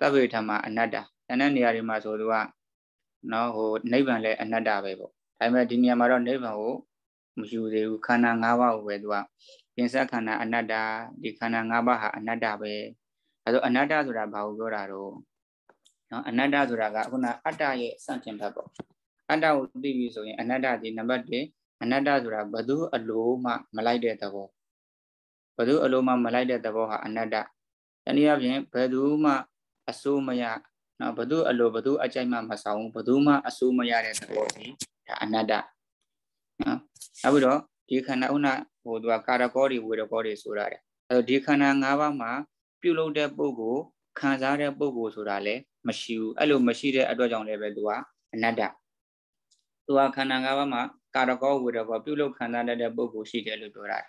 တက္ကဝိထမှာအနတ္တတန်တဲ့နေရာတွေမှာဆိုသူကနော်ဟိုနိဗ္ဗာန်လည်းအနတ္တပဲပေါ့ဒါပေမဲ့ဒီနေရာမှာတော့နိဗ္ဗာန်ကိုမယူသေးဘူးခန္ဓာ၅ပါးကိုပဲသူကပြင်ဆက်ခန္ဓာအနတ္တဒီခန္ဓာ၅ပါးဟာအနတ္တပဲအဲဆိုအနတ္တဆိုတာဘာကိုပြောတာတော့နော်အနတ္တဆိုတာကခုနအတ္တရဲ့စန့်ကျင်ဘက်ပေါ့အတ္တကိုသိပြီဆိုရင် အနတ္တဒီနံပါတ်1အနတ္တဆိုတာဘသူအလိုမှမလိုက်တဲ့သဘောဘသူအလိုမှမလိုက်တဲ့သဘောဟာအနတ္တတနည်းအားဖြင့်ဘယ်သူမှအဆိုးမရနော်ဘသူ အလိုဘသူအကြိုက်မှမဆောင်ဘူးဘသူမှအဆိုးမရတဲ့သဘောကြီးဒါအနတ္တနော်နောက်ပြီးတော့ဒီခန္ဓာဥနာဟိုသူကကာရကောတွေဝေရကောတွေဆိုတာလေအဲတော့ဒီခန္ဓာ၅ပါးမှာပြုလုပ်တဲ့ပုဂ္ဂိုလ်ခံစားတဲ့ပုဂ္ဂိုလ်ဆိုတာလည်းမရှိဘူးအဲ့လိုမရှိတဲ့အတွက်ကြောင့်လည်းပဲသူကအနတ္တသူကခန္ဓာ၅ပါးမှာကာရကောဝေရကောပြုလုပ်ခံစားတတ်တဲ့ပုဂ္ဂိုလ်ရှိတယ်လို့ပြောတာဒါ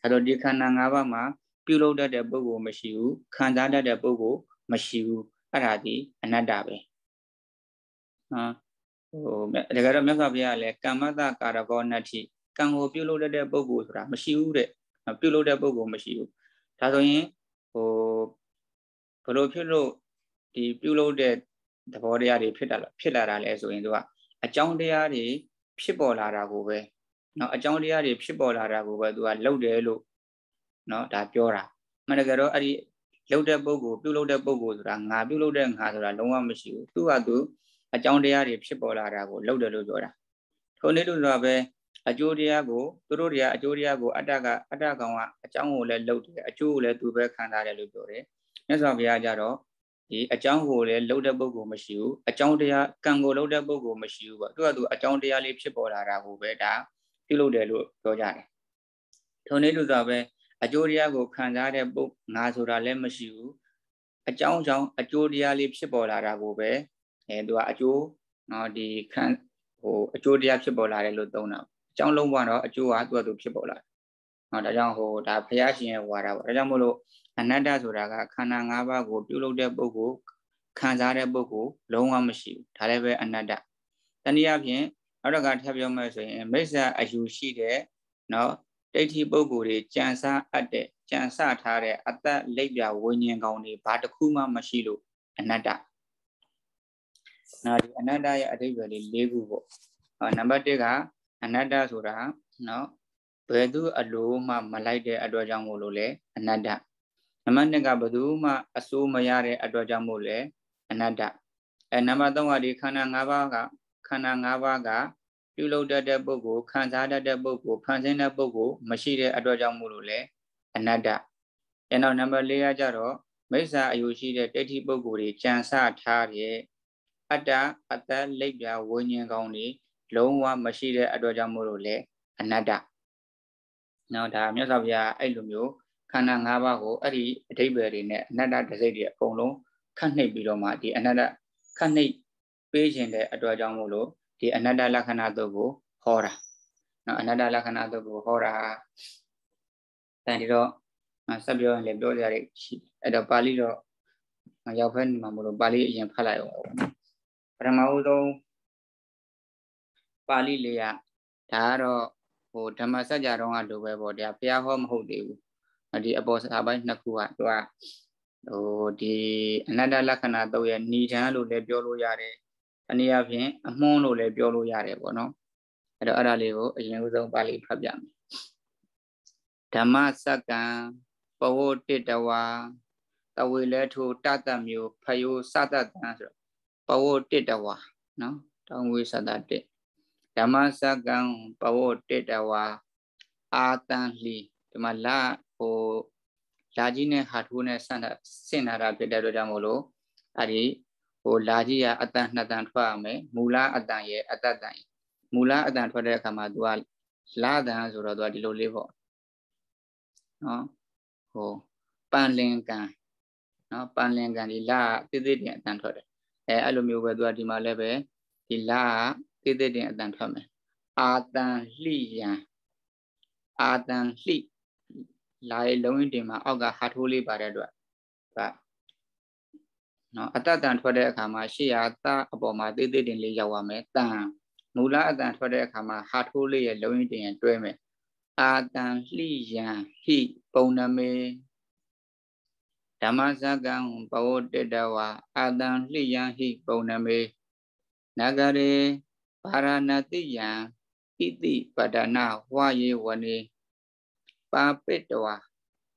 ဆိုဒီခန္ဓာ၅ပါးမှာပြုလုပ်တတ်တဲ့ပုဂ္ဂိုလ်မရှိဘူးခံစားတတ်တဲ့ပုဂ္ဂိုလ်မရှိဘူးအဲ့ဒါဒီအနတ္တပဲဟာဟိုတကယ်တော့မြတ်စွာဘုရားကလည်းကမ္မတကာရကောနတ္ထိကံကိုပြုလုပ်တတ်တဲ့ပုဂ္ဂိုလ်ဆိုတာမရှိဘူးတဲ့ပြုလုပ်တဲ့ပုဂ္ဂိုလ်မရှိဘူးဒါဆိုရင်ဟိုဘလို့ဖြစ်လို့ဒီပြုလုပ်တဲ့သဘောတရားတွေဖြစ်တာဖြစ်လာတာလဲဆိုရင်သူကအကြောင်းတရားတွေဖြစ်ပေါ်လာတာကိုပဲเนาะအကြောင်းတရားတွေဖြစ်ပေါ်လာတာကိုပဲသူကလှုပ်တယ်လို့နော်ဒါပြောတာမှန်တကယ်တော့အဲ့ဒီလှုပ်တဲ့ပုံကိုပြုတ်လှုပ်တဲ့ပုံကိုဆိုတာငါပြုတ်လှုပ်တဲ့ငါဆိုတာလုံးဝမရှိဘူးသူ့ဟာသူအကြောင်းတရားတွေဖြစ်ပေါ်လာတာကိုလှုပ်တယ်လို့ပြောတာထိုနည်းလို့ဆိုတာပဲအကျိုးတရားကိုသူတို့တွေကအကျိုးတရားကို အတ္တကအတ္တကောင်ကအကြောင်းကိုလည်းလှုပ်တယ်အကျိုးကိုလည်းသူပဲခံစားတယ်လို့ပြောတယ်မြတ်စွာဘုရားကြတော့ဒီအကြောင်းကိုလည်းလှုပ်တဲ့ပုံကိုမရှိဘူးအကြောင်းတရားကံကိုလှုပ်တဲ့ပုံကိုမရှိဘူးပေါ့သူကသူအကြောင်းတရားလေးဖြစ်ပေါ်လာတာကိုပဲဒါပြုလုပ်တယ်လို့ပြောကြတယ်ထိုနည်းလို့ဆိုတာပဲအကျိုးတရားကိုခံစားတဲ့ပုငါဆိုတာလည်းမရှိဘူးအကြောင်းကြောင့်အကျိုးတရားလေးဖြစ်ပေါ်လာတာကိုပဲအဲသူကအကျိုးနော်ဒီခံဟိုအကျိုးတရားဖြစ်ပေါ်လာတယ်လို့သုံးတာအကြောင်းလုံးကတော့အကျိုးဟာသူကသူဖြစ်ပေါ်လာတယ်နော်ဒါကြောင့်ဟိုဒါဘုရားရှင်ရဲ့ဝါဒပေါ့ဒါကြောင့်မို့လို့အနတ္တဆိုတာကခန္ဓာ၅ပါးကိုပြုလုပ်တဲ့ပုဂ္ဂိုလ်ခံစားတဲ့ပုဂ္ဂိုလ်လုံးဝမရှိဘူးဒါလည်းပဲအနတ္တတနည်းအားဖြင့်နောက်တစ်ခါထပ်ပြောမယ်ဆိုရင်မိစ္ဆာအယူရှိတဲ့နော်ဒိဋ္ဌိပုဂ္ဂိုလ်တွေကြံစားအပ်တဲ့ကြံစထားတဲ့အတ္တလိပ်ပြဝိညာဉ်ကောင်တွေဘာတစ်ခုမှမရှိလို့အနတ္တနော်ဒီအနတ္တရဲ့အဓိပ္ပာယ်လေး၄ခုပေါ့ဟောနံပါတ်၁ကအနတ္တဆိုတာနော်ဘယ်သူအလိုမှ မလိုက်တဲ့အတွက်ကြောင့်မို့လို့လေအနတ္တနံပါတ်2ကဘယ်သူမှအစိုးမရတဲ့အတွက်ကြောင့်မို့လေအနတ္တအဲနံပါတ်3ကဒီခန္ဓာ၅ပါးကခန္ဓာ၅ပါးကပြုလုပ်တတ်တဲ့ပုဂ္ဂိုလ်ခံစားတတ်တဲ့ပုဂ္ဂိုလ်ဖန်ဆင်းတဲ့ပုဂ္ဂိုလ်မရှိတဲ့အတွက်ကြောင့်မို့လို့လေအနတ္တအဲနောက်နံပါတ်၄ကကြတော့မိစ္ဆာအယုရှိတဲ့တဋ္ဌိပုဂ္ဂိုလ်တွေကြံစထားတဲ့အတ္တအတ္တလိပ်ပြဝိညာဉ်ကောင်းတွေလုံးဝမရှိတဲ့အတွက်ကြောင့်မို့လို့လေအနတ္တနောက်ဒါမြတ်စွာဘုရားအဲ့လိုမျိုးခန္ဓာ၅ပါးကိုအဲ့ဒီအတိပ္ပယ်တွေနဲ့အနတ္တတစိတ်တွေအကုန်လုံးခန့်နှိပ်ပြီးတော့မှဒီအနတ္တခန့်နှိပ်ပေးခြင်းတဲ့အတွက်ကြောင့်မို့လို့ဒီအနတ္တလက္ခဏာတုတ်ကို ဟောတာနော်အနတ္တလက္ခဏာတုတ်ကိုဟောတာတန်ဒီတော့ဆက်ပြောရင်လည်းပြောကြရတဲ့ရှိအဲ့တော့ပါဠိတော့ရောက်ဖက်မှာမလို့ပါဠိအရင်ဖတ်လိုက်အောင်ပထမဦးဆုံးပါဠိလေးကဒါကတော့ဟိုဓမ္မစကြာတော်ကလိုပဲပေါ့တရားဘုရားဟောမဟုတ်သေးဘူးဒီအပေါ်စာပိုင်းနှစ်ခုကသူကဟိုဒီအနတ္တလက္ခဏာတုတ်ရဲ့ဏိဒံလို့လည်းပြောလို့ရတယ်အနည်းအားဖြင့်အမွှန်းလို့လည်းပြောလို့ရတယ်ပေါ့နော်အဲ့တော့အဲ့ဒါလေးကိုအရင်ဦးဆုံးပါဠိဖတ်ပြမယ်ဓမ္မစက္ကံပဝတိတဝါတဝေလဲထုတတမျိုးဖယိုစသတံဆိုတော့ပဝတိတဝါနော်တောင်ဝေစသတဓမ္မစက္ကံပဝတိတဝါအာတန်လီဒီမှာလာဟိုလာကြီးနဲ့ဟာထိုးနဲ့ဆန့်တာဆင့်လာတာဖြစ်တဲ့အတွက်ကြောင့်မို့လို့အဲ့ဒီဟိုလာကြီးကအတန်နှစ်တန်ထွက်ရမယ်မူလအတန်ရဲ့အတတ်တန်မူလအတန်ထွက်တဲ့အခါမှာ तू ကလာတန်ဆိုတော့ तू ကဒီလိုလေးပေါ့နော်ဟိုပန်လင်ကန်နော်ပန်လင်ကန်ဒီလာတိတိတင်အတန်ထွက်တယ်အဲအဲ့လိုမျိုးပဲ तू ကဒီမှာလည်းပဲဒီလာတိတိတင်အတန်ထွက်မယ်အာတန်လှိယံအာတန်လှိလာရဲ့လုံးဝင်းတင်မှာ အောက်ကဟာထိုးလေးပါတဲ့အတွက်ဒါနော်အတ္တတန်ထွက်တဲ့အခါမှာရှေ့ရသအပေါ်မှာသေးသေးတင်လေးရောက်ရမယ်တန်မူလအတန်ထွက်တဲ့အခါမှာဟာထိုးလေးရဲ့လုံးရင်းတင်ရင်တွဲမယ်အာတန်လှိယံဟိပုံနမေဓမ္မစကံပဝတ္တတဝါအာတံလှိယံဟိပုံနမေနဂရေပါရဏတိယံဣတိပဒနာဝါယေဝနေပါပိတဝါ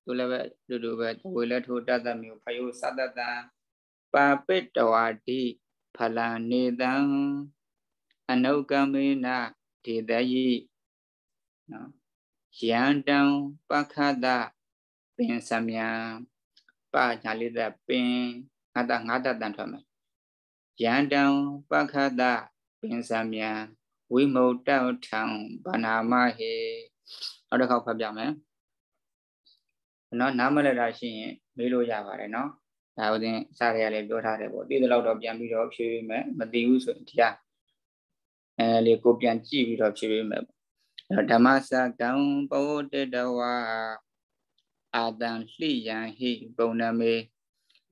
သူလည်းပဲလူလူပဲဝေလက်ထိုတတ္တမျိုးဖယုသတ္တတံပါပိတဝါတိဖလာနေတံအနုကမေနဒေတယိနော်ယန္တံပခတပင်စမြံပညာလေးသက်ပင်ငါတငါတတန်ထွက်မယ်ယန္တံပခတပင်စမြံဝိမုတ်တောထံဗနာမဟေနောက်တစ်ခေါက်ဖတ်ပြမယ်နော်နားမလည်တာရှိရင် မေးလို့ရပါတယ်နော်ဒါဥစဉ်စားရရလည်းပြောထားတယ်ပေါ့သိသလောက်တော့ပြန်ပြီးတော့ဖြေပေးမယ်မသိဘူးဆိုရင်ဒီဟာအဲလေကိုပြန်ကြည့်ပြီးတော့ဖြေပေးမယ်ပေါ့အဲဓမ္မစကံပောတတဝါအာတံလှိယံဟိပုံနမေ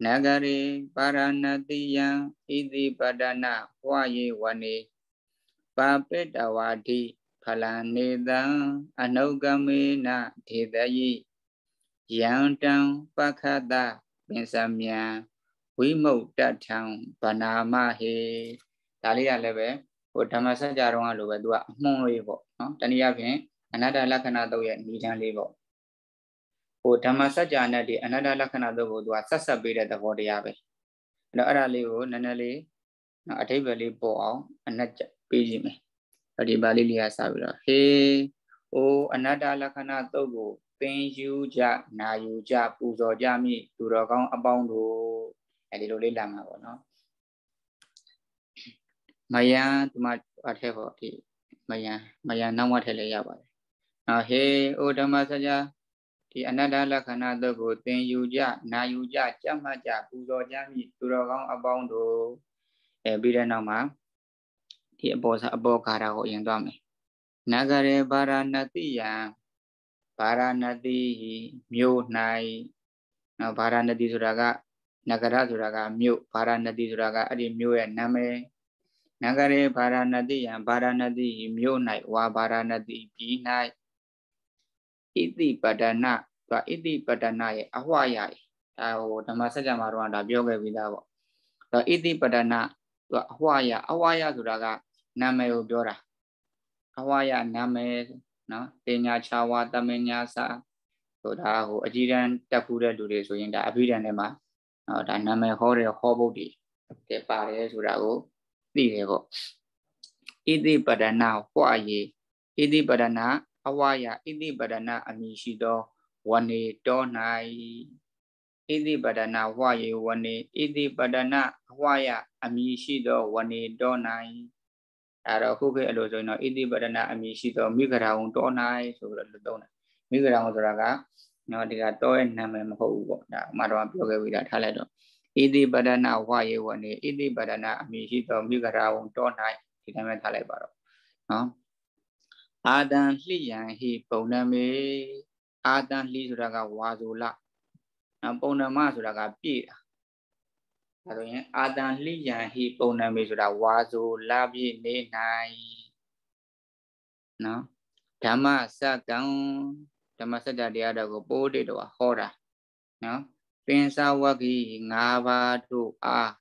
နဂရေပါရဏတိယံဣတိပဒနာဟောယေဝနေပါပိတဝါတိဖလံနေတံအနုကမေနဒေတယိယံတံပခတပင်စမြံဝိမုတ်တထံဗနာမဟေဒါလေးကလည်းပဲဟိုဓမ္မစကြာတော်ကလိုပဲသူကအမှုန်လေးပေါ့နော်တနည်းအားဖြင့်အနတ္တလက္ခဏာတုတ်ရဲ့ဏိဒံလေးပေါ့ဟိုဓမ္မစကြာနဲ့ဒီအနတ္တလက္ခဏာတုတ်ကိုသူကဆက်ဆက်ပေးတဲ့သဘောတရားပဲအဲ့တော့အဲ့ဒါလေးကိုနည်းနည်းလေးနော်အထိပ္ပယ်လေးပေါ်အောင် အနက်ပေးခြင်းမယ်အဲ့ဒီပါဠိလေးကစပြီးတော့ဟေအိုအနတ္တလက္ခဏာတုတ်ကိုပင်ယူကြနာယူကြပူဇော်ကြမိသူတော်ကောင်းအပေါင်းတို့အဲဒီလိုလေးလာမှာပေါ့နော်မယံဒီမှာအထက်ဟောဒီမယံမယံနောက်မှထည့်လဲရပါတယ်နော်ဟေဩဓမ္မစကြာဒီအနတ္တလက္ခဏာတို့ကိုသင်ယူကြနာယူကြကြမှတ်ကြပူဇော်ကြမိသူတော်ကောင်းအပေါင်းတို့အဲပြီးတဲ့နောက်မှာဒီအပေါ်စာအပေါ်ကာရာကိုအရင်သွားမယ်နဂရေဘာရဏတိယံဗာရာဏသီမြို့၌နော်ဗာရာဏသီဆိုတာကနဂရဆိုတာကမြို့ဗာရာဏသီဆိုတာကအဲ့ဒီမြို့ရဲ့နာမည်နဂရေဗာရာဏသီယံဗာရာဏသီမြို့၌ဝါဗာရာဏသီပြည်၌ဣတိပတနာဒါဣတိပတနာရဲ့အဟဝရည်ဒါဟိုဓမ္မစကြာမှာတော့ဒါပြောခဲ့ပြီးသားပေါ့ဒါဣတိပတနာသူကအဟဝရအဟဝရဆိုတာကနာမည်ကိုပြောတာအဟဝရနာမည်နော်ပညာခြားဝါတမညာစာဆိုတာဟိုအကြီးတန်းတက်ဖူးတဲ့လူတွေဆိုရင်ဒါအဘိဓမ္မာထဲမှာနော်ဒါနာမည်ဟောတဲ့ဟောဘုတ်တွေတဲ့ပါတယ်ဆိုတာကိုသိတယ်ပေါ့ဣတိပဒနာဟောအေဣတိပဒနာ အဝါယဣတိပဒနာအမိရှိသောဝနေတော၌ဣတိပဒနာဟောအေဝနေဣတိပဒနာအဝါယအမိရှိသော ဝနေတော၌အဲ့တော့ခုခေတ်အလိုဆိုရင်တော့ဣတိပဒနာအမည်ရှိသောမိဂရာဝန်တောနိုင်ဆိုပြီးတော့သုံးတယ်မိဂရာဝန်ဆိုတာကနော်ဒီကတော့ရဲ့နာမည်မဟုတ်ဘူးပေါ့ဒါဥမာတော်ပြောခဲ့ပြီးတာထားလိုက်တော့ဣတိပဒနာဝရေဝနေဣတိပဒနာအမည်ရှိသောမိဂရာဝန်တောနိုင်ဒီတိုင်းပဲထားလိုက်ပါတော့နော်အာတံလှိယံဟိပုံနမေအာတံလှိဆိုတာကဝါဆိုလပုံနမဆိုတာကပြည့်တာဒါဆိုရင်အာတန်လိယံဟိပုံနံမေဆိုတာဝါဆိုလာပြည့်နေနိုင်နော်ဓမ္မစတံဓမ္မစတတရားတော်ကိုပိုးတိတော်ဟောတာနော်ပင်စဝဂိ၅ပါးတို့အား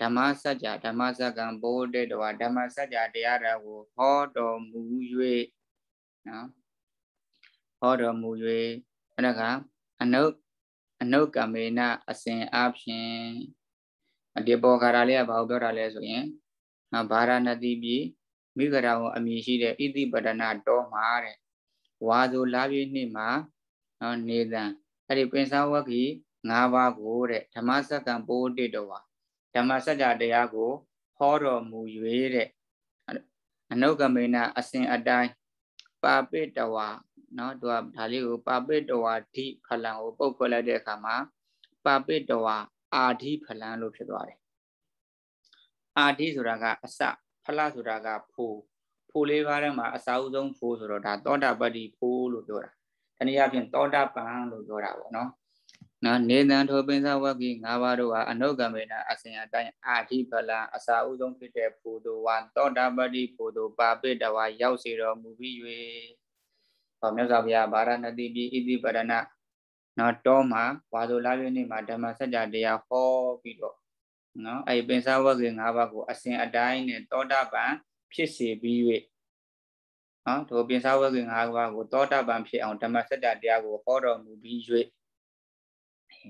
ဓမ္မစကြဓမ္မစကံပိုးတိတော်ဓမ္မစကြတရားတော်ကို ဟောတော်မူ၍နော်ဟောတော်မူ၍အဲ့ဒါကအနုအနုကမေနအစဉ်အဖြင့်အဒီပေါ်ခါရလေးကဘာလို့ပြောတာလဲဆိုရင်ဗာရာဏတိပြည်မိဂရာဝအမည်ရှိတဲ့ဣတိပဒနာတော်မှာတဲ့ဝါဆိုလာပြည့်နှစ်မှာနော်နေသံအဲ့ဒီပင်စဝကီ၅ပါးကိုတဲ့ဓမ္မစက္ကံပိုးတိတော်ပါဓမ္မစကြာတရားကို ဟောတော်မူ၍တဲ့အနုကမေနအစဉ်အတိုင်းပါပိတဝါနော်သူကဒါလေးကိုပါပိတဝါဓိခလံကို ပုတ်ခွဲလိုက်တဲ့အခါမှာပါပိတဝါအာဓိဖလန်လို့ဖြစ်သွားတယ်အာဓိဆိုတာကအစဖလဆိုတာကဖိုးဖိုးလေးပါးထဲမှာအစအဦးဆုံးဖိုးဆိုတော့ဒါသောတာပတ္တိဖိုးလို့ပြောတာတနည်းအားဖြင့်သောတာပန်လို့ပြောတာပေါ့နော်နော်နေသံထောပင်္စဝကိ၅ပါးတို့ဟာအနုကမေနအစဉ်အတိုင်းအာဓိပလံအစာဥဆုံးဖြစ်တဲ့ဘုသူဝါသောတာပတိဘုသူပါပိတဝါရောက်စေတော်မူပြီး၍ဟောမြတ်စွာဘုရားဗာရဏတိပိဣတိပရဏနော်တောမှာဘာလို့လာပြည့်နေ့မှာဓမ္မစကြာတရားဟောပြီးတော့နော်အဲ့ပင်စားဝဂ္ဂင်၅ပါးကို အစဉ်အတိုင်းနဲ့သောတာပန်ဖြစ်စေပြီး၍နော်ထိုပင်စားဝဂ္ဂင်၅ပါးကိုသောတာပန်ဖြစ်အောင်ဓမ္မစကြာတရားကိုဟောတော်မူပြီး၍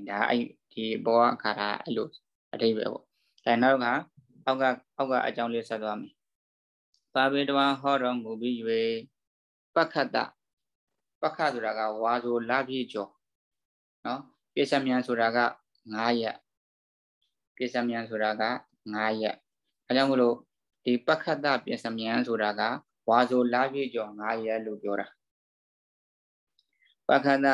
ဒါအဲ့ဒီဘောအခါရအဲ့လိုအတိပ္ပယ်ပေါ့ဒါနောက်ကအောက်ကအောက်ကအကြောင်းလေးဆက်သွားမယ်ပါပေတဝဟောတော်မူပြီး၍ပက္ခတပက္ခဆိုတာကဝါဆိုလပြည့်ကျော်နော်ပိဿမြန်ဆိုတာက9ရက်ပိဿမြန်ဆိုတာက9ရက်အဲကြောင့်မလို့ဒီပခတ်တပိဿမြန်ဆိုတာကဝါဆိုလာပြည့်ကျော်9ရက်လို့ပြောတာပခတ်တ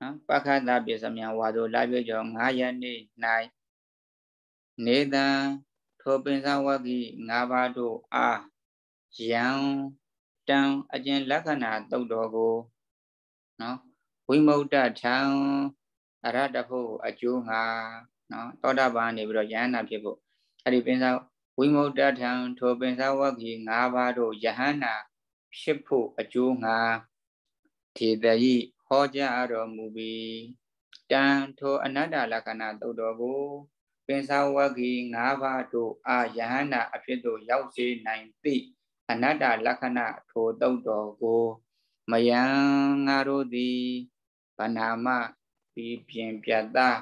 နော်ပခတ်တပိဿမြန်ဝါဆို လာပြည့်ကျော်9ရက်နေ့၌နေတံထိုပင်စဝဂိ9ပါးတို့အားယံတံအကျင်လက္ခဏာတုတ်တော်ကိုနော်ဝိမု ക്ത ထံအရတဖို့အကျိုးငါနော်သောတာပန်နေပြီးတော့ယဟန္တာဖြစ်ဖို့အဲ့ဒီပင်စားဝိမုဒ္ဒထံထိုပင်စားဝဂီ၅ပါးတို့ယဟန္တာဖြစ်ဖို့အကျိုးငါထေတယိဟောကြားတော်မူပြီးတံထိုအနတ္တလက္ခဏာတုတ်တော်ကို ပင်စားဝဂီ၅ပါးတို့အာယဟန္တာအဖြစ်သို့ရောက်စေနိုင်သည့်အနတ္တလက္ခဏာထိုတုတ်တော်ကိုမယံငါတို့သည်ဗနာမပြီးပြင်ပြတ်သား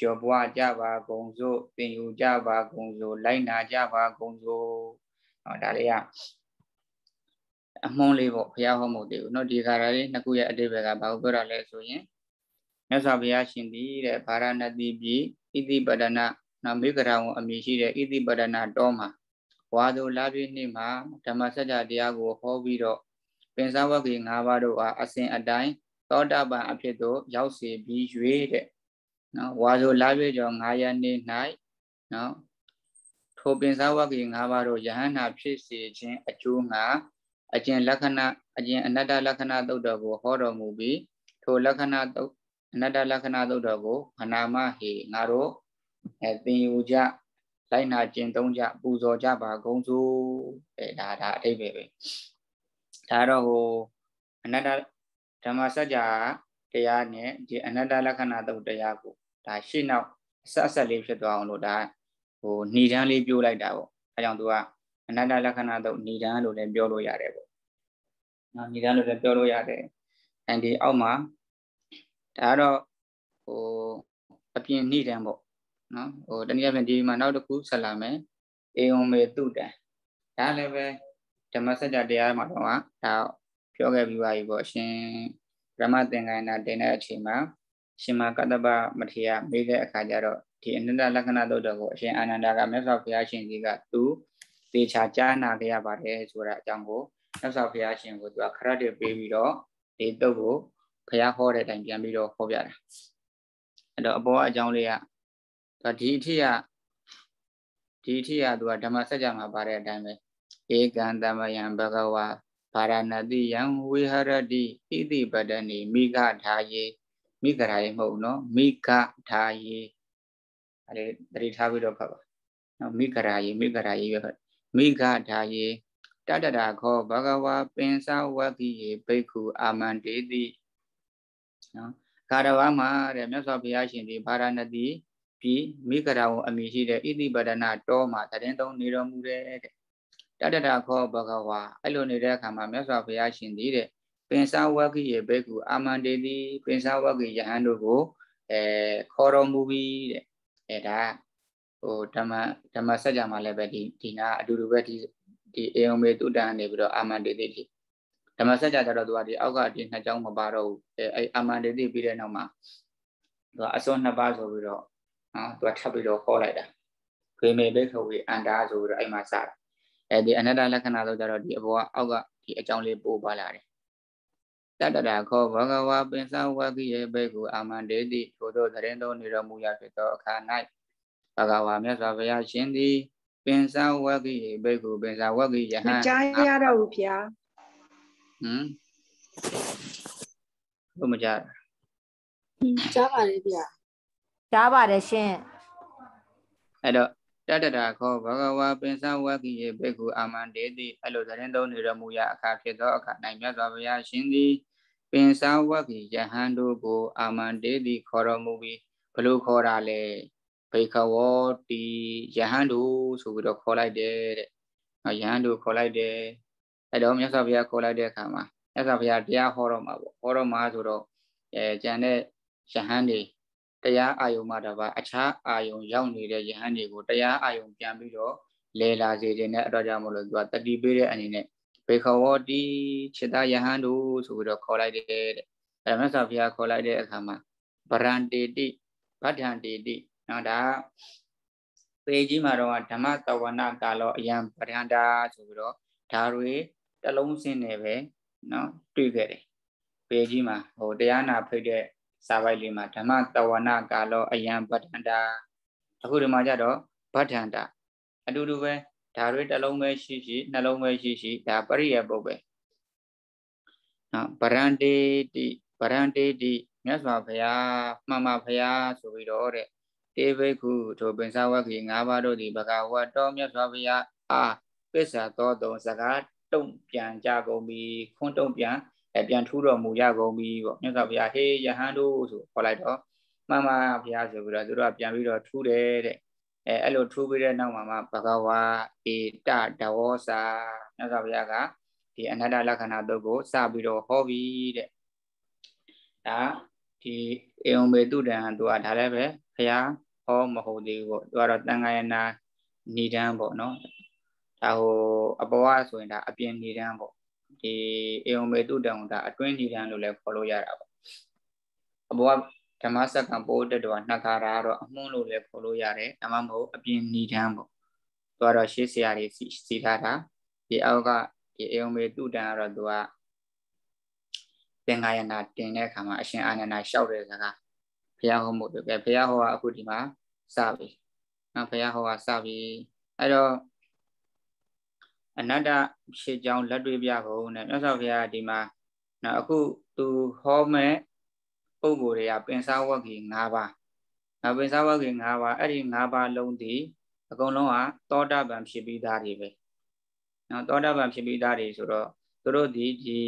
ရောပွားကြပါကုန်စို့တင်ယူကြပါကုန်စို့လိုက်နာကြပါကုန်စို့เนาะဒါလေးကအမုန်းလေးပေါ့ဘုရားဟောမှုတည်ဘူးเนาะဒီခါရလေးနှစ်ခုရဲ့အတိပယ်ကဘာကိုပြောတာလဲဆိုရင်မြတ်စွာဘုရားရှင်ဒီတဲ့ဗာရာဏတိပြည်ဣတိပဒနာနော်မိဂရဝံအမည်ရှိတဲ့ဣတိပဒနာတော်မှာဝါသူလာပြည့်နေ့မှာဓမ္မစကြာတရားကိုဟောပြီးတော့ပင်စားဝဂေ၅ပါးတို့အားအစဉ်အတိုင်းသောတာပန်အဖြစ်သို့ရောက်စေပြီး၍တဲ့နော်ဝါဆိုလာပြည့်ကျော်9ရက်နေ့၌နော်ထိုပင်စားဝကီ၅ပါးတို့ယဟန္တာဖြစ်စေခြင်းအကျိုးငါအကျင့်လက္ခဏာအကျင့်အနတ္တလက္ခဏာသုတ်တော်ကို ဟောတော်မူပြီးထိုလက္ခဏာသုတ်အနတ္တလက္ခဏာသုတ်တော်ကိုခနာမဟေငါတို့အဲသင်ယူကြလိုက်နာကျင့်သုံးကြ ပူဇော်ကြပါကုန်စို့အဲဒါဒါအတိတ်ပဲပဲဒါတော့ဟိုအနတ္တဓမ္မစကြာတရားနဲ့ဒီအနတ္တလက္ခဏာတုတ်တရားကိုဒါရှေ့နောက်အဆက်အဆက်လေးဖြစ်သွားအောင်လို့ဒါဟိုဏီတန်းလေးပြိုးလိုက်တာပေါ့အဲကြောင့်သူကအနတ္တလက္ခဏာတုတ်ဏီတန်းလို့လည်းပြောလို့ရတယ်ပေါ့နော်ဏီတန်းလို့လည်းပြောလို့ရတယ်အဲဒီအောက်မှာဒါကတော့ဟိုအပြင်ဏီတန်းပေါ့နော်ဟိုတနည်းအားဖြင့်ဒီမှာနောက်တစ်ခုဆက်လာမယ်အေဝံမေတုတံဒါလည်းပဲဓမ္မစကြာတရားမှာတော့ဒါပြောခဲ့ပြီးပါပြီပေါ့ရှင်ဗြဟ္မသင်္ကန်းနာ တင်တဲ့အချိန်မှာရှင်မကတ္တပမထေရမေးတဲ့အခါကျတော့ဒီအနန္တလက္ခဏာသုတ်တော်ကိုအရှင်အာနန္ဒာကမြတ်စွာဘုရားရှင်ကြီးကသူသေချာကြားနာကြရပါတယ်ဆိုတာအကြောင်းကိုမြတ်စွာဘုရားရှင်ကိုသူကခရတ်တွေပေးပြီးတော့ဒီတုတ်ကိုဘုရားဟောတဲ့အတိုင်းပြန်ပြီးတော့ဟောပြတာအဲ့တော့အပေါ်အကြောင်းလေးကဒီအထိကဒီအထိကသူကဓမ္မစကြာမှာပါတဲ့အတိုင်းပဲဧကံတမယံဘဂဝါပါရဏတိယံဝိဟရတိဣတိပတ္တနိမိခထာယေမိခရာရေမဟုတ်နော် မိခထာယေအဲ့ဒါတတိထားပြီးတော့ဖတ်ပါနော်မိခရာယေမိခရာယေပဲဖတ်မိခထာယေတတတာခောဘဂဝါပင်စဝကိယေဘိက္ခုအာမန္တေတိနော်ခါရဝမှာတဲ့မြတ်စွာဘုရားရှင်ဒီပါရဏတိပြီးမိခရာဝန်အမည်ရှိတဲ့ဣတိပတ္တနာတောမှာသတင်းသုံးနေတော်မူတယ်တဲ့တတတခောဘဂဝါအဲ့လိုနေတဲ့အခါမှာမြတ်စွာဘုရားရှင်သည်တဲ့ပင်စဝဂ္ဂိရဲ့ဘေကုအာမန္တေတိပင်စဝဂ္ဂိယဟန်တို့ကိုအဲခေါ်တော်မူပြီတဲ့အဲဒါဟိုဓမ္မဓမ္မစကြာမှာလည်းပဲဒီဒီနာအတူတူပဲဒီဒီအေယုံမေတုတ္တန်နေပြီးတော့အာမန္တေတိတိဓမ္မစကြာကြတော့သူကဒီအောက်ကဒီနှစ်ကြောင်းမပါတော့ဘူးအဲအဲအာမန္တေတိပြီးတဲ့နောက်မှာသူကအစွန်းနှစ်ပါးဆိုပြီးတော့နော်သူကထပ်ပြီးတော့ခေါ်လိုက်တာခေမေဘေခဝေအန္တာဆိုပြီးတော့အဲ့မှာစတာအဲဒီအနတ္တလက္ခဏာဆိုကြတော့ဒီအဘောကအောက်ကဒီအကြောင်းလေးပို့ပါလာတယ်တတတာခောဘဂဝါပင်စဝကိယေဘေကုအာမန္တေတိထိုသောသရင်တော်နေတော်မူရာဖြစ်သောအခါ၌ဘဂဝါမြတ်စွာဘုရားရှင်သည်ပင်စဝကိယေဘေကုပင်စဝကိယဟံမကြားရတော့ဘူးဗျာဟမ်ဘုမကြားကြားပါလေဗျာကြားပါတယ်ရှင်အဲ့တော့တတတာခောဘဂဝါပင်စဝကိယေဘေကုအာမန္တေတိအဲ့လိုသတင်းသုံးနေရမူရာအခါဖြစ်သောအခါနိုင်မြတ်စွာဘုရားရှင်သည် ပင်စဝကိယဟန်တို့ကိုအာမန္တေတိခေါ်တော်မူပြီးဘလို့ခေါ်တာလဲဘေခဝတီယဟန်တို့ဆိုပြီးတော့ခေါ်လိုက်တယ်တဲ့။ယဟန်တို့ခေါ်လိုက်တယ်။အဲ့တော့မြတ်စွာဘုရားခေါ်လိုက်တဲ့အခါမှာမြတ်စွာဘုရားတရားဟောတော့မှာပေါ့။ဟောတော့မှာဆိုတော့အဲကျန်တဲ့ယဟန်တွေတရားအာယုံမှတပါအခြားအာယုံရောက်နေတဲ့ယဟန်တွေကိုတရားအာယုံပြန်ပြီးတော့လဲလာစေခြင်းနဲ့အတော့ကြောင့်မလို့သူကတတိပေးတဲ့အနေနဲ့ဘေခဝတိခြေသားယဟန်တို့ဆိုပြီးတော့ခေါ်လိုက်တယ်တဲ့အဲမြတ်စွာဘုရားခေါ်လိုက်တဲ့အခါမှာဗရန်တေတိဗဒ္ဒန်တေတိနော်ဒါပေကြီးမှာတော့ဓမ္မတဝနာကာလောအယံဗရန္တာဆိုပြီးတော့ဒါတွေတလုံးစင်းနေပဲနော်တွေ့ခဲ့တယ်ပေကြီးမှာဟိုတရားနာဖိတ်တဲ့စာပိုက်လေးမှာဓမ္မတဝနာကာလောအယံဗဒ္ဒန္တာအခုဒီမှာကြတော့ဗဒ္ဒန္တာအတူတူပဲဒါတွေတစ်လုံးပဲရှိရှိနှလုံးပဲရှိရှိဒါပရိယပုတ်ပဲနော်ဗရန္တေတိဗရန္တေတိမြတ်စွာဘုရားမှန်ပါဘုရားဆိုပြီးတော့တဲ့တေဘိက္ခုထိုပင်စဝက္ခိ၅ပါးတို့သည်ဘဂဝတ်တော်မြတ်စွာဘုရားအာပစ္ဆာတော်တုံစကားတုံပြန်ကြကုန်ပြီခွန်းတုံပြန်အဲပြန်ထူးတော်မူရကုန်ပြီပေါ့မြတ်စွာဘုရားဟေးယဟန်တို့ဆိုခေါ်လိုက်တော့မှန်ပါဘုရားဆိုပြီးတော့သူတို့ကပြန်ပြီးတော့ထူးတယ်တဲ့အဲအဲ့လိုထူးပြီးတဲ့နောက်မှာမှဘဂဝါဧတဒဝောစာမြတ်စွာဘုရားကဒီအနတ္တလက္ခဏာတုတ်ကိုစပြီးတော့ဟောပြီတဲ့ဒါဒီအေုံဘေတုတံသူကဒါလည်းပဲဘုရားဟောမဟုတ်သေးဘူးပေါ့သူကတော့တန်ခါယနာဏိဒံပေါ့နော်ဒါဟိုအပေါ်ကဆိုရင်ဒါအပြင်ဏိဒံပေါ့ဒီအေအောင်မေတုတံဒါအတွင်းညီတန်းလို့လည်းခေါ်လို့ရတာပေါ့အဘောကဓမ္မစက္ကံပိုးတက်တော်နှခါရာတော့အမှုလို့လည်းခေါ်လို့ရတယ်ဒါမှမဟုတ်အပြင်ညီတန်းပေါ့သူကတော့ရှေ့ဆရာတွေစီထားတာဒီအောက်ကဒီအေအောင်မေတုတံကတော့သူကသင်္ဃာယနာတင်တဲ့အခါမှာအရှင်အာနန္ဒာလျှောက်တဲ့စကားဘုရားဟောမှုတို့ပဲဘုရားဟောကအခုဒီမှာစပြီနော်ဘုရားဟောကစပြီအဲ့တော့အနတ္တဖြစ်ကြောင်းလက်တွေ့ပြဖို့နဲ့မြတ်စွာဘုရားဒီမှာနော်အခုသူဟောမဲ့ပုံကိုယ်တွေကပင်စားဝဂီ၅ပါးနော်ပင်စားဝဂီ၅ပါးအဲ့ဒီ၅ပါးလုံးဒီအကုန်လုံးဟာသောတာပန်ဖြစ်ပြီးသားတွေပဲနော်သောတာပန်ဖြစ်ပြီးသားတွေဆိုတော့သူတို့ဒီဒီ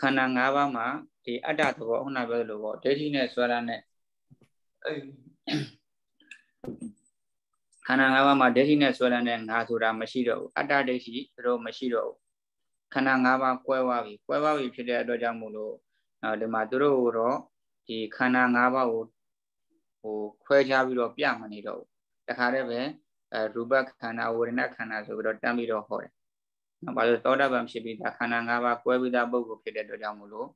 ခန္ဓာ၅ပါးမှာဒီအတ္တသဘောခုနပြောသလိုပေါ့ဒိဋ္ဌိနဲ့ဆွဲရတဲ့အဲ့ခန္ဓာ၅ပါးမှာဒိဋ္ဌိနဲ့ဆွဲလန်းတဲ့ငါဆိုတာမရှိတော့ဘူးအတ္တဒိဋ္ဌိတို့မရှိတော့ဘူးခန္ဓာ၅ပါးကွဲသွားပြီကွဲသွားပြီဖြစ်တဲ့အတွက်ကြောင့်မို့လို့ဒီမှာသူတို့တော့ဒီခန္ဓာ၅ပါးကိုဟိုခွဲခြားပြီးတော့ပြမနေတော့ဘူးတခါတည်းပဲအဲရူပခန္ဓာဝေဒနာခန္ဓာဆိုပြီးတော့တမ်းပြီးတော့ဟောတယ်နော်ဘာလို့သောတာပန်ဖြစ်ပြီးဒါခန္ဓာ၅ပါးကွဲပြီးသားပုဂ္ဂိုလ်ဖြစ်တဲ့အတွက်ကြောင့်မို့လို့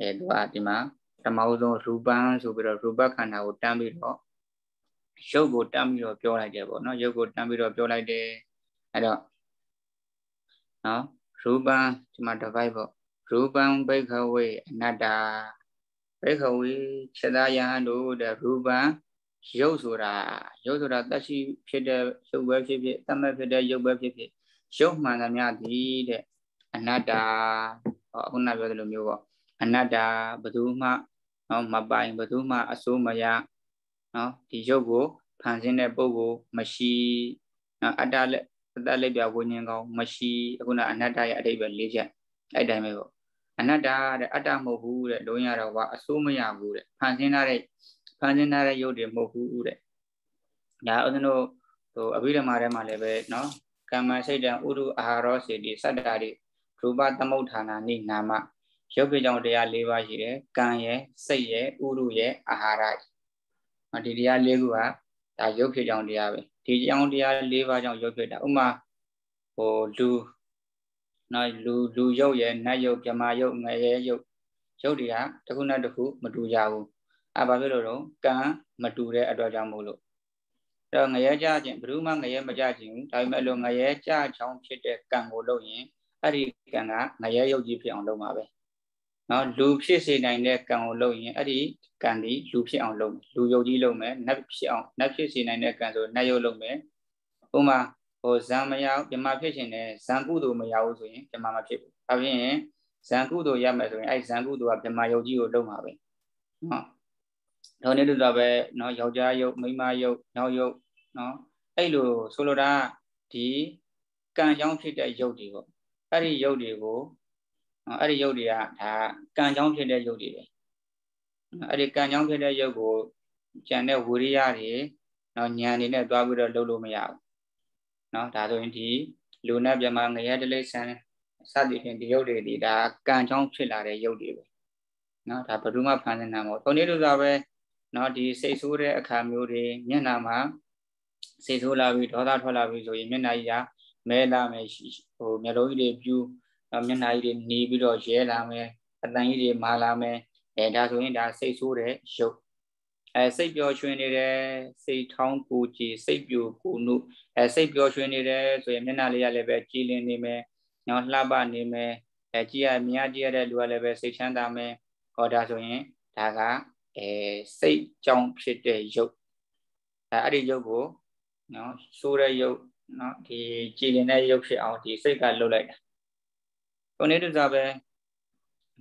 အဲသူကဒီမှာဓမ္မဥဆုံးရူပံဆိုပြီးတော့ရူပခန္ဓာကိုတမ်းပြီးတော့ရုပ်ကိုတမ်းပြီးတော့ပြောလိုက်တယ်ပေါ့နော်ရုပ်ကိုတမ်းပြီးတော့ပြောလိုက်တယ်အဲ့တော့နော်ရူပံဒီမှာ divide ပေါ့ရူပံဘိခဝေအနတ္တဘိခဝေခြေသားယံတို့တဲ့ရူပံရုပ်ဆိုတာရုပ်ဆိုတာတက်ရှိဖြစ်တဲ့ရုပ်ပဲဖြစ်ဖြစ်တတ်မဲ့ဖြစ်တဲ့ရုပ်ပဲဖြစ်ဖြစ်ရုပ်မှန်သမျှဒီတဲ့အနတ္တဟောအခုနပြောသလိုမျိုးပေါ့အနတ္တဘယ်သူမှဟောမပိုင်ဘယ်သူမှအစိုးမရနော်ဒီရုပ်ကိုဖန်ဆင်းတဲ့ပုဂ္ဂိုလ်မရှိနော်အတ္တလက်အတ္တလက်ပြဝိညာဉ်ကောင်မရှိအခုနအနတ္တရဲ့အတိတ်ပဲ၄ချက်အဲ့တိုင်းပဲပေါ့အနတ္တတဲ့အတ္တမဟုတ်ဘူးတဲ့လုံးရတော့ကအစိုးမရဘူးတဲ့ဖန်ဆင်းထားတဲ့ဖန်ဆင်းထားတဲ့ရုပ်တွေမဟုတ်ဘူးတဲ့ဒါဥဒ္ဒနိုဟိုအဘိဓမ္မာထဲမှာလည်းပဲနော်ကမ္မစိတ်တံဥဒုအာဟာရောစေတိစတ္တာတိရူပသမုဋ္ဌာနာနိနာမရုပ်ကြောင့်တရား၄ပါးရှိတယ်ကံရဲ့စိတ်ရဲ့ဥရုရဲ့အာဟာရဒီတရား၄ခုကဒါရုပ်ဖြစ်ကြောင်းတရားပဲဒီကြောင်းတရား၄ပါးကြောင့်ရုပ်ဖြစ်တာဥမာဟိုလူနော်လူလူရုပ်ရယ်နတ်ရုပ်ပြမာရုပ်ငရဲရုပ်ရုပ်တွေကတစ်ခုနဲ့တစ်ခုမတူကြဘူးအဲဘာဖြစ်လို့တော့ကံမတူတဲ့အတွက်ကြောင့်မို့လို့တော့ငရဲကြခြင်းဘယ်သူမှငရဲမကြခြင်းဒါပေမဲ့လို့ငရဲကြချောင်းဖြစ်တဲ့ကံကိုလုပ်ရင်အဲ့ဒီကံကငရဲရုပ်ကြီးဖြစ်အောင်လုပ်မှာပဲနော်လူဖြစ်စေနိုင်တဲ့ကံကိုလုပ်ရင်အဲ့ဒီကံဒီလူဖြစ်အောင်လုပ်လူယုတ်ကြီးလုပ်မယ်နတ်ဖြစ်အောင်နတ်ဖြစ်စေနိုင်တဲ့ကံဆိုနတ်ယုတ်လုပ်မယ်ဥပမာဟိုဇံမရဇမဖြစ်ခြင်းနဲ့ဇံကုသိုလ်မရဘူးဆိုရင်ဇမမဖြစ်ဘူးဒါဖြင့်ဇံကုသိုလ်ရမယ်ဆိုရင်အဲ့ဇံကုသိုလ်ကဇမယုတ်ကြီးကိုလုပ်မှာပဲနော်ဒေါနေတူတာပဲနော်ယောက်ျားယုတ်မိန်းမယုတ်နောက်ယုတ်နော်အဲ့လိုဆိုလိုတာဒီကံကြောင့်ဖြစ်တဲ့ယုတ်တွေပေါ့အဲ့ဒီယုတ်တွေကိုအဲ့ဒီယုတ်တွေကဒါကံကြောင့်ဖြစ်တဲ့ယုတ်တွေပဲအဲ့ဒီကံကြောင့်ဖြစ်တဲ့ယုတ်ကိုကြံတဲ့ဝိရိယတွေနော်ဉာဏ်တွေနဲ့တွားပြီးတော့လုပ်လို့မရဘူးနော်ဒါဆိုရင်ဒီလူနဲ့ပြမငရဲတလိဆန်စသည်ဖြင့်ဒီယုတ်တွေဒီဒါကံကြောင့်ဖြစ်လာတဲ့ယုတ်တွေပဲနော်ဒါဘယ်သူမှဖန်ဆင်းတာမဟုတ်ဘုံနေ့တို့သာပဲနော်ဒီစိတ်ဆိုးတဲ့အခါမျိုးတွေမျက်နှာမှာစိတ်ဆိုးလာပြီးဒေါသထွက်လာပြီးဆိုရင်မျက်နှာကြီးကမဲလာမယ်ဟိုမျိုးလုံးကြီးတွေပြူးမျက်နှာကြီးတွေနေပြီးတော့ရဲလာမယ်အတန်ကြီးတွေမာလာမယ်အဲဒါဆိုရင်ဒါစိတ်ဆိုးတဲ့ရုပ်အဲစိတ်ပျော်ရွှင်နေတယ်စိတ်ထောင်းကိုကြည်စိတ်ပျော်ကိုနုအဲစိတ်ပျော်ရွှင်နေတယ်ဆိုရင်မျက်နှာလေးရလည်းပဲကြည်လင်နေမယ်နော်လှပနေမယ်အဲကြည်ရမြင်ကြည်ရတဲ့လူကလည်းပဲစိတ်ချမ်းသာမယ်ဟောဒါဆိုရင်ဒါကအဲစိတ်ကြောင့်ဖြစ်တဲ့ရုပ်အဲအဲ့ဒီရုပ်ကိုနော်ဆိုးတဲ့ရုပ်နော်ဒီကြည်လင်တဲ့ရုပ်ဖြစ်အောင်ဒီစိတ်ကလှုပ်လိုက်တာကိုနေတုစားပဲ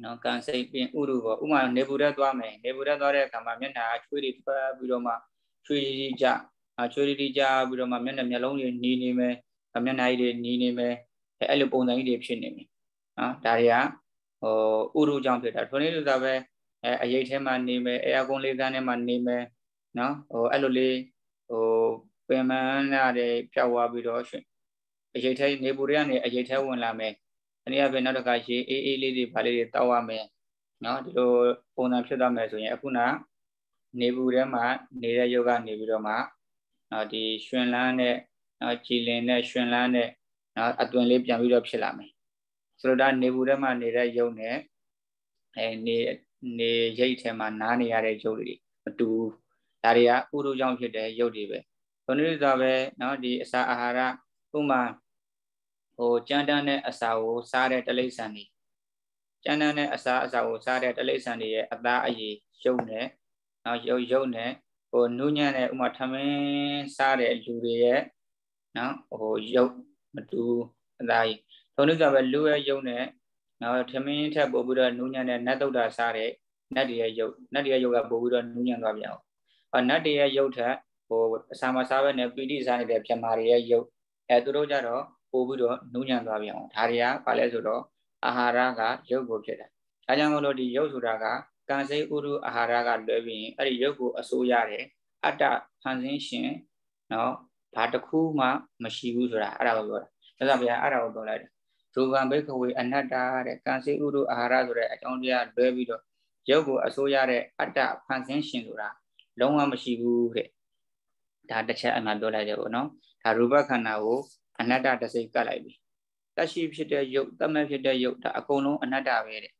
နော်ကန်စိတ်ပင်ဥရုပေါ့ဥမာနေဘူးရက်သွားမယ်နေဘူးရက်သွားတဲ့အခါမှာမျက်နှာချွေးတွေထွက်ပြီးတော့မှချွေးရီကြအချွေးရီကြပြီးတော့မှမျက်နှာမျက်လုံးတွေနီးနေမယ်မျက်နှာကြီးတွေနီးနေမယ်အဲ့လိုပုံစံကြီးတွေဖြစ်နေမယ်နော်ဒါတွေကဟိုဥရုကြောင့်ဖြစ်တာထွန်းလေးတို့သာပဲအဲအရိတ်ထဲမှာနေမယ်အဲအကုန်းလေးကန်းထဲမှာနေမယ်နော်ဟိုအဲ့လိုလေးဟိုပင်မနာတွေဖြောက်သွားပြီးတော့ရှင်အရိတ်ထဲနေပူတွေကနေအရိတ်ထဲဝင်လာမယ်တနည်းအားဖြင့်နောက်တစ်ခါရေအေးအေးလေးတွေဘာလေးတွေတောက်ရမယ်နော်ဒီလိုပုံစံဖြစ်သွားမယ်ဆိုရင်အခုနနေဘူးထဲမှာနေတဲ့ယောဂနေပြီးတော့မှနော်ဒီရှင်လန်းနဲ့နော်ကြည်လင်နဲ့ရှင်လန်းနဲ့နော်အသွင်လေးပြန်ပြီးတော့ဖြစ်လာမယ်ဆိုတော့ဒါနေဘူးထဲမှာနေတဲ့ယုံနဲ့အဲနေနေရိတ်ထဲမှာနားနေရတဲ့ယုတ်တွေမတူဒါတွေကဥရုကြောင့်ဖြစ်တဲ့ယုတ်တွေပဲဘုန်းကြီးသာပဲနော်ဒီအစာအာဟာရဥမာဟိုကြမ်းတမ်းတဲ့အစာကိုစားတဲ့တိရစ္ဆာန်တွေကြမ်းတမ်းတဲ့အစာအစာကိုစားတဲ့တိရစ္ဆာန်တွေရဲ့အသားအရည်ရုပ်နဲ့နော်ရုပ်ရုပ်နဲ့ဟိုနုညံ့တဲ့ဥမာထမင်းစားတဲ့လူတွေရဲ့နော်ဟိုရုပ်မတူအသားကြီးထုံးလို့ဆိုပဲလူရဲ့ရုပ်နဲ့နော်ထမင်းထက်ပို့ပြီးတော့နုညံ့တဲ့နတ်တုဒ္ဒါစားတဲ့နတ်တွေရဲ့ရုပ်နတ်တွေရဲ့ရုပ်ကပို့ပြီးတော့နုညံ့သွားပြန်အောင်ဟောနတ်တွေရဲ့ရုပ်ထက်ဟိုအစာမစားပဲနဲ့ပီတိစားနေတဲ့ပြမာတွေရဲ့ရုပ်အဲသူတို့ကြတော့ပို့ပြီးတော့နှုံးညံသွားပြန်အောင်ဒါတွေကဘာလဲဆိုတော့အာဟာရကရုပ်ကိုဖြစ်တာဒါကြောင့်မလို့ဒီရုပ်ဆိုတာကကံစိဥရုအာဟာရကလွဲပြီးရင်အဲ့ဒီရုပ်ကိုအစိုးရတယ်အတ္တဖန်ဆင်းရှင်နော်ဘာတစ်ခုမှမရှိဘူးဆိုတာအဲ့ဒါကိုပြောတာဒါဆိုဗျာအဲ့ဒါကိုပြောလိုက်တယ်ရူပံဘိခဝေအနတ္တာတဲ့ကံစိဥရုအာဟာရဆိုတဲ့အကြောင်းတရားလွဲပြီးတော့ရုပ်ကိုအစိုးရတဲ့အတ္တဖန်ဆင်းရှင်ဆိုတာလုံးဝမရှိဘူးတဲ့ဒါတစ်ချက်အမှပြောလိုက်တယ်ပေါ့နော်ဒါရူပခန္ဓာကိုအနတ္တတစိကတ်လိုက်ပြီတရှိဖြစ်တဲ့ယုတ်တမဖြစ်တဲ့ယုတ်ဒါအကုန်လုံးအနတ္တပဲတဲ့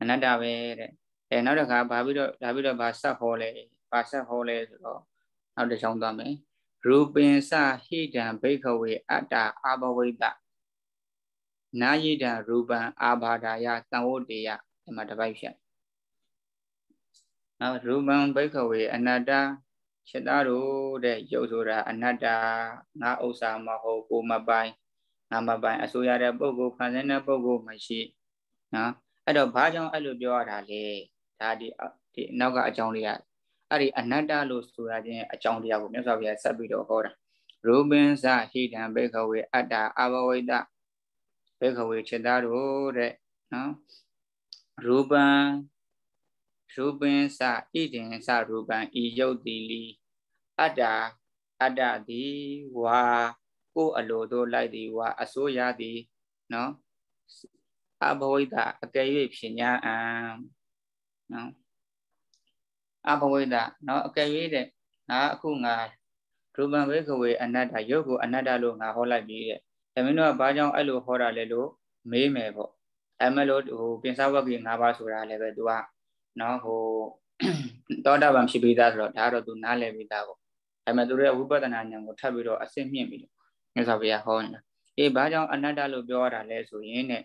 အနတ္တပဲတဲ့အဲနောက်တစ်ခါဘာပြီးတော့ဒါပြီးတော့ဘာဆက်ဟောလဲဘာဆက်ဟောလဲဆိုတော့နောက်တစ်ချောင်းသွားမယ်ရူပင်စဟိတံဘိခဝေအတ္တအာဘဝိတနာယိတံရူပံအာဘာဒာယသံဝတ္တေယဒီမှာတစ်ပိုက်ဖြတ်နောက်ရူပံဘိခဝေအနတ္တချက်သားတို့တဲ့ရုပ်ဆိုတာအနတ္တငါဥစ္စာမဟုတ်ကိုမပိုင်ငါမပိုင်အစိုးရတဲ့ပုဂ္ဂိုလ်ခံစားတဲ့ပုဂ္ဂိုလ်မရှိနော်အဲ့တော့ဘာကြောင့်အဲ့လိုပြောရတာလဲဒါဒီဒီနောက်ကအကြောင်းလေးကအဲ့ဒီအနတ္တလို့ဆိုရခြင်းအကြောင်းတရားကိုမြတ်စွာဘုရားဆက်ပြီးတော့ဟောတာရူပင်းစဟိတံဘေခဝေအတ္တအဘဝိတဘေခဝေချက်သားတို့တဲ့နော်ရူပံရူပင်းစဣဒင်စရူပံဤယုတ်တိလီအတ္တာအတ္တတိဝါကိုအလိုတို့လိုက်သည်ဝါအစိုးရသည်နော်အဘဝိတအကယ်၍ဖြစ်ညာအံနော်အဘဝိတနော်အကယ်၍တဲ့ငါအခုငါရူပံဝေကဝေအနတ္တယုတ်ကိုအနတ္တလို့ငါဟောလိုက်ပြီတဲ့ဒါမင်းတို့ကဘာကြောင့်အဲ့လိုဟောတာလဲလို့မေးမယ်ပေါ့အဲမလို့ဟိုပင်စဝက်ကငါးပါးဆိုတာလည်းပဲ तू ကနော်ဟိုသောတာပန်ဖြစ်ပြီးသားဆိုတော့ဒါကတော့သူနားလည်ပြီးသားပေါ့ဒါပေမဲ့သူတို့ရဲ့ဝိပဿနာဉာဏ်ကိုထပ်ပြီးတော့အစစ်မြင့်ပြီးတော့မြတ်စွာဘုရားဟောနေတာအေးဘာကြောင့်အနတ္တလို့ပြောရတာလဲဆိုရင်တဲ့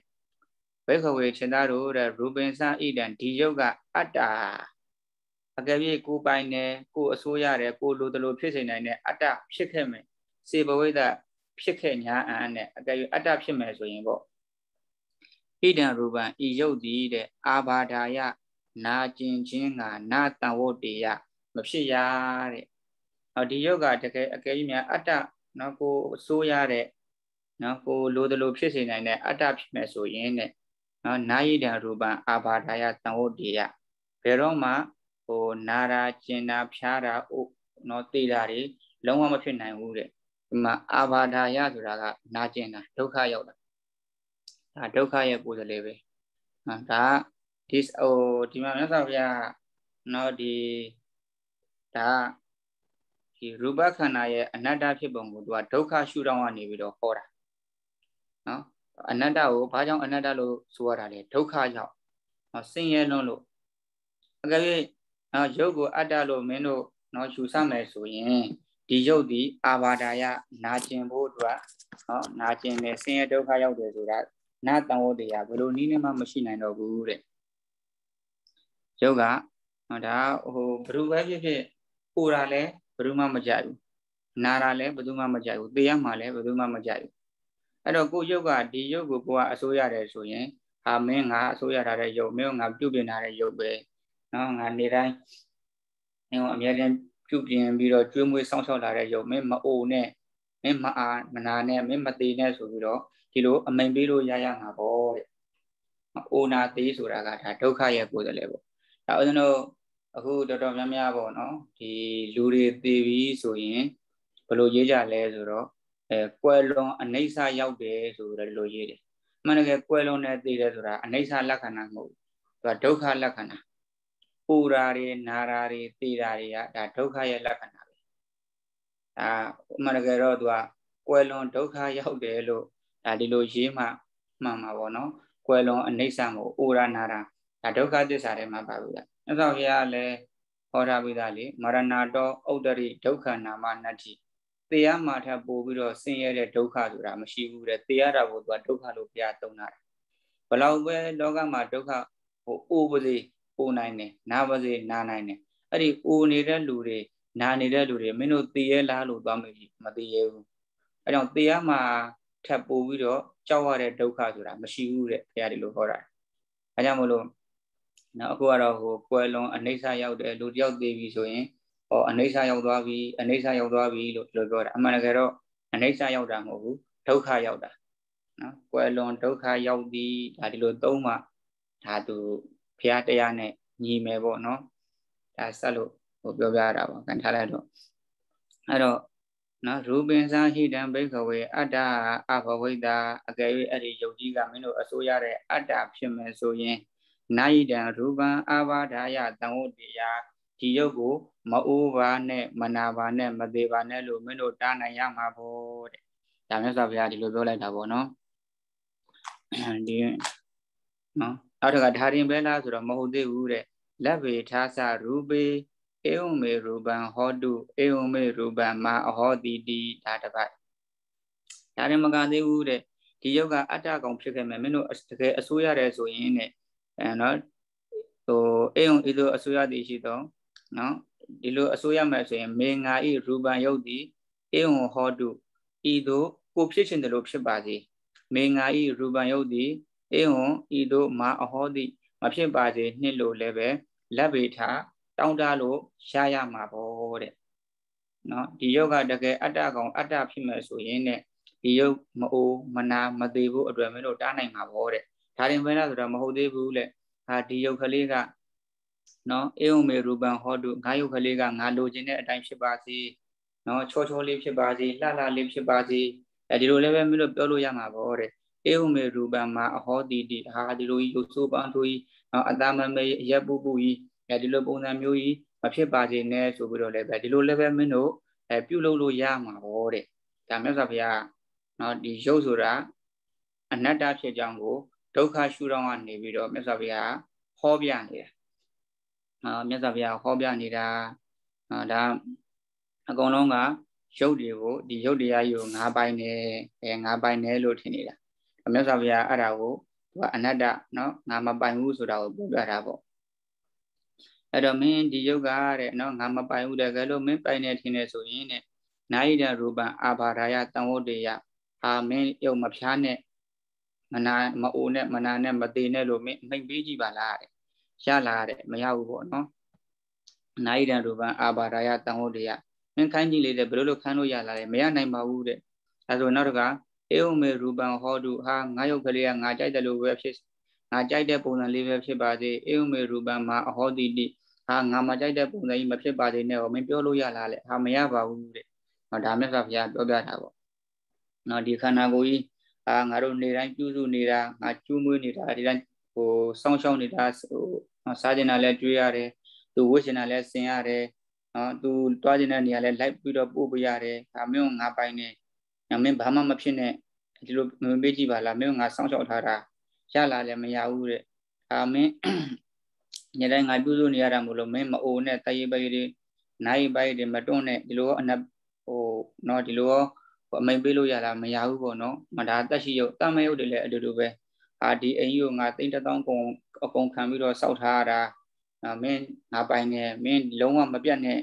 ဘိခဝေခြေသားတို့တဲ့ရူပင်စဣဒံဒီယုတ်ကအတ္တာအကယ်၍ကိုပိုင်တယ်ကိုအစိုးရတယ်ကိုလိုတယ်လို့ဖြစ်စေနိုင်တဲ့အတ္တဖြစ်ခဲ့မယ်စေဘဝိဒဖြစ်ခဲ့ညာအန်နဲ့အကယ်၍အတ္တဖြစ်မယ်ဆိုရင်ပေါ့ဣဒံရူပံဤယုတ်သည်တဲ့အာဘာဒာယနာကျင်ခြင်းကနာတံဝတ္တေယမဖြစ်ရတဲ့။ဟောဒီယောဂတကယ်အကယ်၍များအတ္တနော်ကိုအစိုးရတဲ့နော်ကိုလိုသလိုဖြစ်စေနိုင်တဲ့အတ္တဖြစ်မဲ့ဆိုရင်တဲ့နော်နာယိတံရူပံအာဘာဒါယတံဝတ္တေယဘယ်တော့မှဟိုနာရာကျင်နာဖြားတာဥနော်သိတာတွေလုံးဝမဖြစ်နိုင်ဘူးတဲ့ဒီမှာအာဘာဒါယဆိုတာကနာကျင်တာဒုက္ခရောက်တာဒါဒုက္ခရဲ့ကိုယ်စလေပဲဟာဒါကဒီဟိုဒီမှာမြတ်စွာဘုရားနော်ဒီဒါဒီရူပခန္ဓာရဲ့အနတ္တဖြစ်ပုံကိုသူကဒုက္ခရှုထောင့်ကနေပြီးတော့ဟောတာနော်အနတ္တကိုဘာကြောင့်အနတ္တလို့ဆိုရတာလဲဒုက္ခကြောင့်နော်ဆင်းရဲလွန်းလို့အကယ်၍နော်ရုပ်ကိုအတ္တလို့မင်းတို့နော်ယူဆမယ်ဆိုရင်ဒီရုပ်ဒီအာဘာဒာယနာကျင်ဖို့အတွက်နော်နာကျင်တယ်ဆင်းရဲဒုက္ခရောက်တယ်ဆိုတာနာတံဝတ္တရားဘယ်လိုနည်းနဲ့မှမရှိနိုင်တော့ဘူးတဲ့ယုတ်ကဒါဟိုဘယ်သူပဲဖြစ်ဖြစ်ပူတာလည်းဘယ်သူမှမကြိုက်ဘူးနာတာလည်းဘယ်သူမှမကြိုက်ဘူးသေရမှလည်းဘယ်သူမှမကြိုက်ဘူးအဲ့တော့ကိုယုတ်ကဒီယုတ်ကိုကိုကအစိုးရတယ်ဆိုရင်ဟာမင်းငါအစိုးရထားတဲ့ယုတ်မင်းငါပြုပြင်ထားတဲ့ယုတ်ပဲနော်ငါနေတိုင်းမင်းကအများကြီးပြုပြင်ပြီးတော့ကျွေးမွေးစောင့်ရှောက်လာတဲ့ယုတ်မင်းမအိုနဲ့မင်းမအာမနာနဲ့မင်းမသေးနဲ့ဆိုပြီးတော့ဒီလိုအမိန်ပေးလို့ရရမှာပေါ့တဲ့အိုနာသေးဆိုတာကဒါဒုက္ခရဲ့ကိုယ်တည်းလေပေါ့ဒါဦးဇင်းတို့အခုတော်တော်များများပေါ့နော်ဒီလူတွေသေပြီးဆိုရင်ဘယ်လိုရေးကြလဲဆိုတော့အဲကွယ်လွန်အနေဆာရောက်တယ်ဆိုတော့ဒီလိုရေးတယ်မှန်တကယ်ကွယ်လွန်နဲ့သေတယ်ဆိုတာအနေဆာလက္ခဏာမဟုတ်ဘူးသူကဒုက္ခလက္ခဏာပူရာတွေနာရာတွေသေတာတွေကဒါဒုက္ခရဲ့လက္ခဏာပဲဒါမှန်တကယ်တော့သူကကွယ်လွန်ဒုက္ခရောက်တယ်လို့ဒါဒီလိုရေးမှမှန်မှာပေါ့နော်ကွယ်လွန်အနေဆာမဟုတ်အိုရာနာရာဒါဒုက္ခသစ္စာထဲမှာပါဘူးဗျ။အဲ့တော့ဘုရားလည်းဟောထားပြီးသားလေမရဏတောဥဒ္ဒရိဒုက္ခနာမနတ္တိတရားမှာထပ်ပို့ပြီးတော့ဆင်းရဲတဲ့ဒုက္ခဆိုတာမရှိဘူးတဲ့တရားတာကိုသူကဒုက္ခလို့ဘုရားသုံးတာ။ဘလောက်ပဲလောကမှာဒုက္ခဟိုအိုပါစေအိုနိုင်တယ်နာပါစေနာနိုင်တယ်အဲ့ဒီအိုနေတဲ့လူတွေနာနေတဲ့လူတွေမင်းတို့သိရလားလို့သွားမေးမသိရဘူးအဲကြောင့်တရားမှာထပ်ပို့ပြီးတော့ကြောက်ရတဲ့ဒုက္ခဆိုတာမရှိဘူးတဲ့ဘုရားဒီလိုဟောတာအဲကြောင့်မလို့နော်အခုကတော့ဟိုကွယ်လွန်အနေဆာရောက်တယ်လူတယောက်သေးပြီဆိုရင်ဟောအနေဆာရောက်သွားပြီအနေဆာရောက်သွားပြီလို့ပြောပြောတာအမှန်တကယ်တော့အနေဆာရောက်တာမဟုတ်ဘူးဒုက္ခရောက်တာနော်ကွယ်လွန်ဒုက္ခရောက်သည်ဒါဒီလိုသုံးမှဒါသူဖရာတရားနဲ့ညီမယ်ပေါ့နော်ဒါဆက်လို့ဟိုပြောပြတာပါကန်ထားလိုက်တော့အဲ့တော့နော်ရူပင်စာဟိတံဘိခဝေအတ္တအဘဝိတာအကယ်၍အဲ့ဒီယုတ်ကြီးကမင်းတို့အစိုးရတဲ့အတ္တဖြစ်မယ်ဆိုရင်နာယိတံရူပံအာဘာဓာယတံဝတ္တယဒီရုပ်ကိုမအိုးပါနဲ့မနာပါနဲ့မသေးပါနဲ့လို့မင်းတို့တားနိုင်ရမှာပေါ့တဲ့ဒါမျိုးဆိုဗျာဒီလိုပြောလိုက်တာပေါ့နော်ဒီနော်နောက်တစ်ခါဓာရင်ပဲလားဆိုတော့မဟုတ်သေးဘူးတဲ့လက်ပေထာသရူပေအေဝမေရူပံဟောတုအေဝမေရူပံမာအဟောတိတိဒါတစ်ပတ်ဒါရင်မကသေးဘူးတဲ့ဒီယောဂအတ္တကောင်ဖြစ်ခဲ့မယ်မင်းတို့တကယ်အစိုးရတယ်ဆိုရင်တဲ့အဲနော်ဟိုအေုံဤလိုအစိုးရတည်ရှိသောနော်ဒီလိုအစိုးရမှဆိုရင် မေငါဤရူပံယုတ်တိအေုံဟောတုဤသို့ကိုဖြစ်ခြင်းတလို့ဖြစ်ပါစေမေငါဤရူပံယုတ်တိအေုံဤသို့မာအဟောတိမဖြစ်ပါစေနှစ်လို့လည်းပဲလက်ပေထာတောင်းတလို့ရရမှာပေါ့တဲ့နော်ဒီယောဂတကယ်အတ္တကောင်အတ္တဖြစ်မယ်ဆိုရင်တဲ့ဒီယုတ်မအိုးမနာမသေးဘူးအတွက်မင်းတို့တားနိုင်မှာပေါ့တဲ့ဒါရင်ပဲလားဆိုတော့မဟုတ်သေးဘူးလေဟာဒီယုတ်ကလေးကနော်အေဝံမေရူပံဟောတုငါယုတ်ကလေးကငါလိုချင်တဲ့အတိုင်းဖြစ်ပါစေနော်ချောချောလေးဖြစ်ပါစေလှလှလေးဖြစ်ပါစေအဲဒီလိုလည်းပဲမင်းတို့ပြောလို့ရမှာပေါ့တဲ့အေဝံမေရူပံမှာအဟောတိတိဟာဒီလိုကြီးယုတ်ဆိုးပန်းတို့ကြီးနော်အတမမေရက်ပူပူကြီးအဲဒီလိုပုံစံမျိုးကြီးမဖြစ်ပါစေနဲ့ဆိုပြီးတော့လည်းပဲဒီလိုလည်းပဲမင်းတို့အဲပြုလုပ်လို့ရမှာပေါ့တဲ့ဒါမြတ်စွာဘုရားနော်ဒီယုတ်ဆိုတာအနတ္တဖြစ်ကြောင်းကိုဒုက္ခရှုတော့ကနေပြီးတော့မြတ်စွာဘုရားဟောပြနေတာအာမြတ်စွာဘုရားဟောပြနေတာအာဒါအကုန်လုံးကရုပ်တွေကိုဒီရုပ်တရားကြီးကိုငါးပိုင်းနဲ့အဲငါးပိုင်းနဲ့လို့ထင်နေတာမြတ်စွာဘုရားအဲ့ဒါကိုသူကအနတ္တနော်ငါမပိုင်ဘူးဆိုတာကိုပြောပြတာပေါ့အဲ့တော့မင်းဒီရုပ်ကတဲ့နော်ငါမပိုင်ဘူးတကယ်လို့မင်းပိုင်နေထင်နေဆိုရင်တဲ့နာယိတရူပံအာဘာရာယတံဝတ္တယအာမင်းရုပ်မဖျားနဲ့မနာမအိုနဲ့မနာနဲ့မသေးနဲ့လို့မိတ်ပေးကြည့်ပါလားတဲ့ရလာတဲ့မရဘူးပေါ့နော်နာယိတံရူပံအာဘာရာယတံဟုတ်တရားမင်းခိုင်းကြည့်လေတဲ့ဘယ်လိုလိုခန်းလို့ရလာလဲမရနိုင်ပါဘူးတဲ့အဲဆိုနောက်တကအေဝမေရူပံဟောတုဟာငါရုပ်ကလေးကငါကြိုက်တယ်လို့ပဲဖြစ်ငါကြိုက်တဲ့ပုံစံလေးပဲဖြစ်ပါစေအေဝမေရူပံမှာအဟောတိတိဟာငါမကြိုက်တဲ့ပုံစံကြီးမဖြစ်ပါစေနဲ့ဟောမင်းပြောလို့ရလားလဲဟာမရပါဘူးတဲ့ဟောဒါမြတ်စွာဘုရားပြောပြတာပေါ့နော်ဒီခန္ဓာကိုယ်ကြီးအာငါတို့နေတိုင်းပြုစုနေတာငါကျူးမွေးနေတာဒီတိုင်းဟိုစောင်းရှောင်းနေတာဟိုစားကျင်တာလည်းတွေးရတယ်သူဝတ်ကျင်တာလည်းဆင်ရတယ်နော်သူတွားကျင်တဲ့နေရာလည်းလိုက်ပြီးတော့ပို့ပေးရတယ်ဒါမျိုးငါပိုင်နေမင်းဘာမှမဖြစ်နဲ့ဒီလိုမမေ့ကြည့်ပါလားမင်းငါစောင်းရှောက်ထားတာရလာလည်းမရဘူးတဲ့ဒါမင်းညတိုင်းငါပြုစုနေရတာမို့လို့မင်းမအိုနဲ့တိုက်ရိုက်ပိုက်တွေနိုင်ပိုက်တွေမတွန့်နဲ့ဒီလိုအနဟိုနော်ဒီလိုအမိန်ပေးလို့ရတာမရဘူးပေါ့နော်မဒါတက်ရှိရုပ်တမဲရုပ်တွေလည်းအတူတူပဲအာဒီအိမ်ကြီးကိုငါတိမ့်တောင်းကုန်အကုန်ခံပြီးတော့စောက်ထားရတာမင်းငါပိုင်နေမင်းလုံးဝမပြတ်နဲ့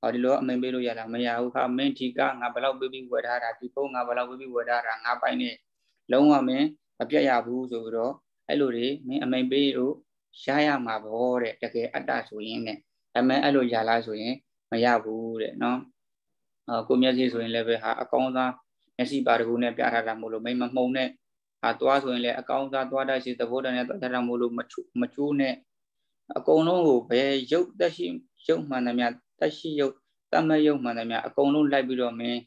ဟောဒီလိုအမိန်ပေးလို့ရတာမရဘူးဟာမင်းဒီကငါဘယ်လောက်ပေးပြီးဝယ်ထားတာဒီဖုန်းငါဘယ်လောက်ပေးပြီးဝယ်ထားတာငါပိုင်နေလုံးဝမင်းမပြတ်ရဘူးဆိုပြီးတော့အဲ့လိုတွေမင်းအမိန်ပေးလို့ရရမှာပေါ့တဲ့တကယ်အတ္တဆိုရင်နဲ့အမှန်အဲ့လိုရလားဆိုရင်မရဘူးတဲ့နော်ကိုမျက်စိဆိုရင်လည်းပဲဟာအကောင်းစားမျက်စိပါတကူနဲ့ပြထားတာမို့လို့မိမမှုံနဲ့ဟာသွားဆိုရင်လည်းအကောင်းစားသွားတတ်ရှိသဘောတန်နဲ့သွားတတ်တာမို့လို့မချူမချူနဲ့အကုန်လုံးကိုဘယ်ရုပ်တက်ရှိရုပ်မှန်သမျှတက်ရှိရုပ်တမတ်ရုပ်မှန်သမျှအကုန်လုံးလိုက်ပြီးတော့မင်း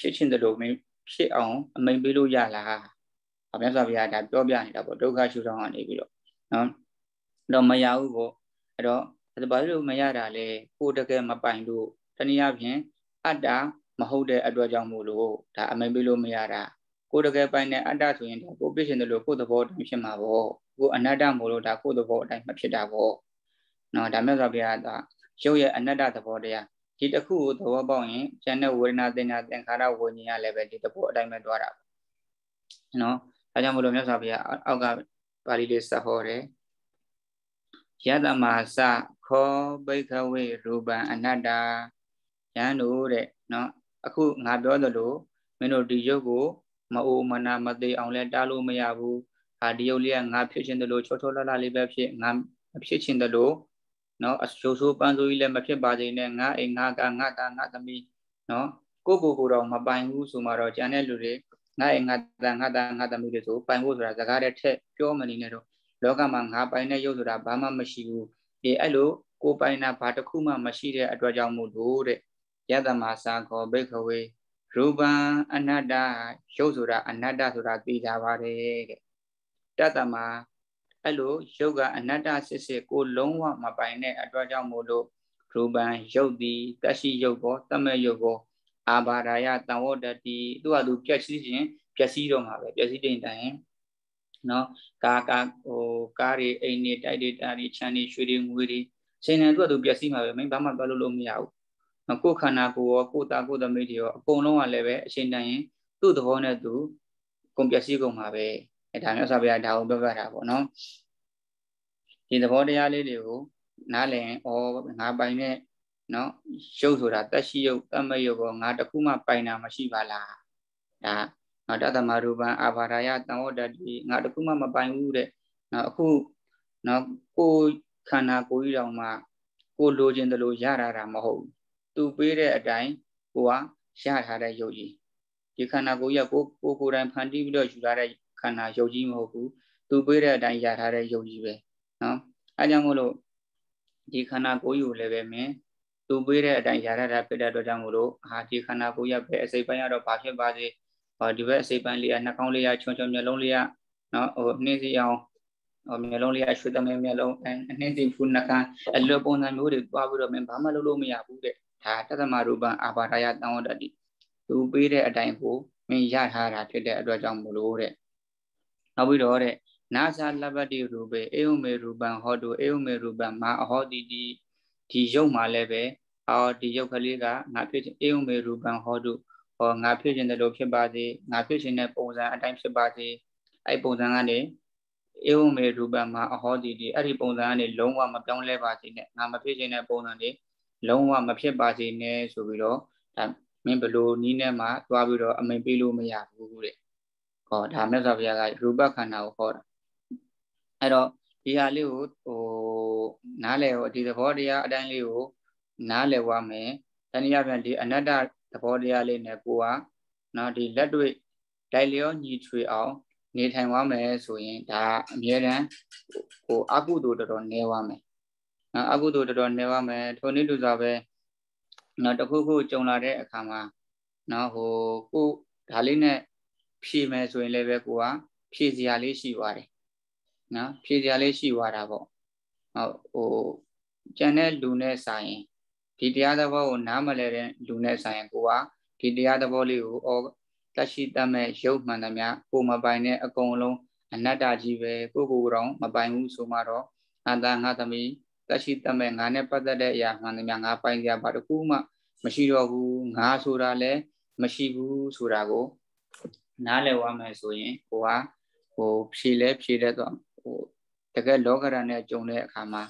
ဖြစ်ချင်းတယ်လို့မင်းဖြစ်အောင်အမိန်ပေးလို့ရလား။အမြတ်စွာဘုရားဒါပြောပြနေတာပေါ့ဒုက္ခရှုထောင်ကနေပြီးတော့နော်။တော့မရဘူးပေါ့။အဲ့တော့ဘာလို့မရတာလဲကိုတကယ်မပိုင်လို့တနည်းအားဖြင့်အတ္တမဟုတ်တဲ့အတွက်ကြောင့်မို့လို့ဒါအမိန်ပေးလို့မရတာကိုယ်တကယ်ပိုင်တဲ့အတ္တဆိုရင်ဒါကိုပြစ်ရှင်တယ်လို့ကိုယ်သဘောတိုင်းဖြစ်မှာပေါ့ကိုယ်အနတ္တမို့လို့ဒါကိုယ်သဘောအတိုင်းမဖြစ်တာပေါ့နော်ဒါမျိုးဆိုပြရတာရုပ်ရဲ့အနတ္တသဘောတရားဒီတစ်ခုကိုသဘောပေါက်ရင်ဉာဏ်နဲ့ဝေဒနာသင်ညာသင်္ခါရဝิญญาလည်းပဲဒီသဘောအတိုင်းပဲတွားတာပေါ့နော်ဒါကြောင့်မို့လို့မြတ်စွာဘုရားအောက်ကပါဠိလေးစဟောတယ်ယတမဟာစခောဘိခဝေ ရူပံအနတ္တာယန်းတို့တဲ့နော်အခုငါပြောသလိုမင်းတို့ဒီရုပ်ကိုမအိုမနာမသိအောင်လဲတားလို့မရဘူးဟာဒီရုပ်လေးကငါဖြစ်ခြင်းတလို့ချောချောလလလေးပဲဖြစ်ငါမဖြစ်ခြင်းတလို့နော်အရိုးဆိုးပန်းဆိုးကြီးလည်းမဖြစ်ပါစေနဲ့ငါအိမ်ငါကငါတာငါသမီးနော်ကိုကိုကိုတော့မပိုင်ဘူးဆိုမှတော့ကြံတဲ့လူတွေငါအိမ်ငါတာငါတာငါသမီးတွေဆိုပိုင်ဖို့ဆိုတာစကားတဲ့ထက်ပြောမနေနဲ့တော့လောကမှာငါပိုင်တဲ့ရုပ်ဆိုတာဘာမှမရှိဘူးဒီအဲ့လိုကိုပိုင်တာဘာတစ်ခုမှမရှိတဲ့အတွက်ကြောင့်မို့လို့တဲ့ယတမစာခောဘိခဝေရူပံအနတ္တရုပ်ဆိုတာအနတ္တဆိုတာသိကြပါတယ်တဲ့တတမအဲ့လိုရုပ်ကအနတ္တစစ်စစ်ကိုလုံးဝမပိုင်တဲ့အတွက်ကြောင့်မို့လို့ရူပံရုပ်သည်တရှိရုပ်ကိုတမရုပ်ကိုအာဘာရာယတံဝတ္တတိသူ့ဟာသူပျက်စီးခြင်းပျက်စီးတော့မှာပဲပျက်စီးတဲ့တိုင်နော်ကာကာဟိုကားတွေအိမ်တွေတိုက်တွေတာတွေခြံတွေရွှေတွေငွေတွေစိန်တယ်သူ့ဟာသူပျက်စီးမှာပဲမင်းဘာမှသွားလို့လို့မရဘူးကိုယ်ခန္ဓာကိုယ်ရောကိုယ်တာကိုယ်သမိတ်တွေရောအကုန်လုံးကလည်းပဲအချိန်တန်ရင်သူ့သဘောနဲ့သူကုန်ပျက်စီးကုန်မှာပဲအဲဒါမျိုးဆောဗျာဒါကိုပြောပြတာပေါ့နော်ဒီသဘောတရားလေးတွေကိုနားလည်ဩငါပိုင်နဲ့နော်ရုပ်ဆိုတာတက်ရှိရုပ်တမရုပ်ရောငါတခုမှပိုင်တာမရှိပါလားဒါနော်တသမရူပံအာဘာရာယတံဝတ္တတိငါတခုမှမပိုင်ဘူးတဲ့နော်အခုနော်ကိုယ်ခန္ဓာကိုယ်ကြီးတောင်မှကိုယ်လိုချင်တယ်လို့ရတာတာမဟုတ်ဘူးသူပေးတဲ့အတိုင်းကိုကရထားတဲ့ယုတ်ကြီးဒီခန္ဓာကိုယ်ရကိုကိုကိုယ်တိုင်ဖန်တီးပြီးတော့ယူလာတဲ့ခန္ဓာယုတ်ကြီးမဟုတ်ဘူးသူပေးတဲ့အတိုင်းရထားတဲ့ယုတ်ကြီးပဲနော်အဲကြောင့်မို့လို့ဒီခန္ဓာကိုယ်ယူလည်းပဲမင်းသူပေးတဲ့အတိုင်းရထားတာဖြစ်တဲ့အတွက်ကြောင့်မို့လို့ဟာဒီခန္ဓာကိုယ်ရပဲအစိပ်ပိုင်းရတော့ဘာဖြစ်ပါစေဟာဒီဘက်အစိပ်ပိုင်းလေးရနှာခေါင်းလေးရချွန်ချွန်မျက်လုံးလေးရနော်ဟိုနှင်းစီအောင်ဟိုမျက်လုံးလေးရရွှေသမင်းမျက်လုံးအနှင်းစီဖူးနှာခမ်းအလွယ်ပုံစံမျိုးတွေတွားပြီးတော့မင်းဘာမှလုပ်လို့မရဘူးတဲ့ဒါတသမရူပံအာဘာဒယတံဝတ္တတိသူပေးတဲ့အတိုင်းကိုမင်းရထားတာဖြစ်တဲ့အတွက်ကြောင့်မလို့တဲ့နောက်ပြီးတော့တဲ့နာသလပတိရူပေအေယုမေရူပံဟောတုအေယုမေရူပံမာအဟောတိတိဒီရုပ်မှာလည်းပဲအော်ဒီရုပ်ကလေးကငါဖြစ်အေယုမေရူပံဟောတုဟောငါဖြစ်ခြင်းတလို့ဖြစ်ပါစေငါဖြစ်ခြင်းတဲ့ပုံစံအတိုင်းဖြစ်ပါစေအဲ့ပုံစံကနေအေဝမေရူပမှာအဟောတိတိအဲ့ဒီပုံစံကနေလုံးဝမပြောင်းလဲပါစေနဲ့ငါမဖြစ်ခြင်းတဲ့ပုံစံတွေလုံးဝမဖြစ်ပါစေနဲ့ဆိုပြီးတော့ဒါမင်းဘလို့နီးနဲ့မှသွားပြီးတော့အမိန်ပေးလို့မရဘူးတဲ့ဟောဒါမြတ်စွာဘုရားကရူပခန္ဓာကိုဟောတာအဲ့တော့ဒီဟာလေးကိုဟိုနားလည်ဟိုဒီသဘောတရားအတိုင်းလေးကိုနားလည်ဝမယ်တဏှာပြန်ဒီအနတ္တသဘောတရားလေးနဲ့ကိုကနော်ဒီလက်တွေ့လိုက်လျောညီထွေအောင်နေထိုင်သွားမယ်ဆိုရင်ဒါအမြဲတမ်းဟိုအကုသို့တော်တော်နေသွားမယ်နော်အကုသိုလ်တော်တော်နေပါမယ်ထိုနည်းတူစွာပဲနော်တခုခုကြုံလာတဲ့အခါမှာနော်ဟိုကိုဒါလေးနဲ့ဖြည့်မယ်ဆိုရင်လည်းပဲကိုကဖြည့်စရာလေးရှိသွားတယ်နော်ဖြည့်စရာလေးရှိသွားတာပေါ့ဟုတ်ဟိုကြံတဲ့လူနဲ့ဆိုင်ရင်ဒီတရားသဘောကိုနားမလဲတဲ့လူနဲ့ဆိုင်ရင်ကိုကဒီတရားသဘောလေးကိုအော်တက်ရှိတတ်မဲ့ရုပ်မှန်သမျှကိုမပိုင်တဲ့အကုန်လုံးအနတ္တကြီးပဲကိုကိုယ်တော်မပိုင်ဘူးဆိုမှတော့အတ္တငါသမီးတက်ရှိတမဲ့ငါနဲ့ပတ်သက်တဲ့အရာမှန်သမျှငါပိုင်ကြပါတခုမှမရှိတော့ဘူးငါဆိုတာလည်းမရှိဘူးဆိုတာကိုနားလည်ဝမယ်ဆိုရင်ကိုကဟိုဖြေလဲဖြေတဲ့တော့ဟိုတကယ်လောကရနဲ့ကြုံတဲ့အခါမှာ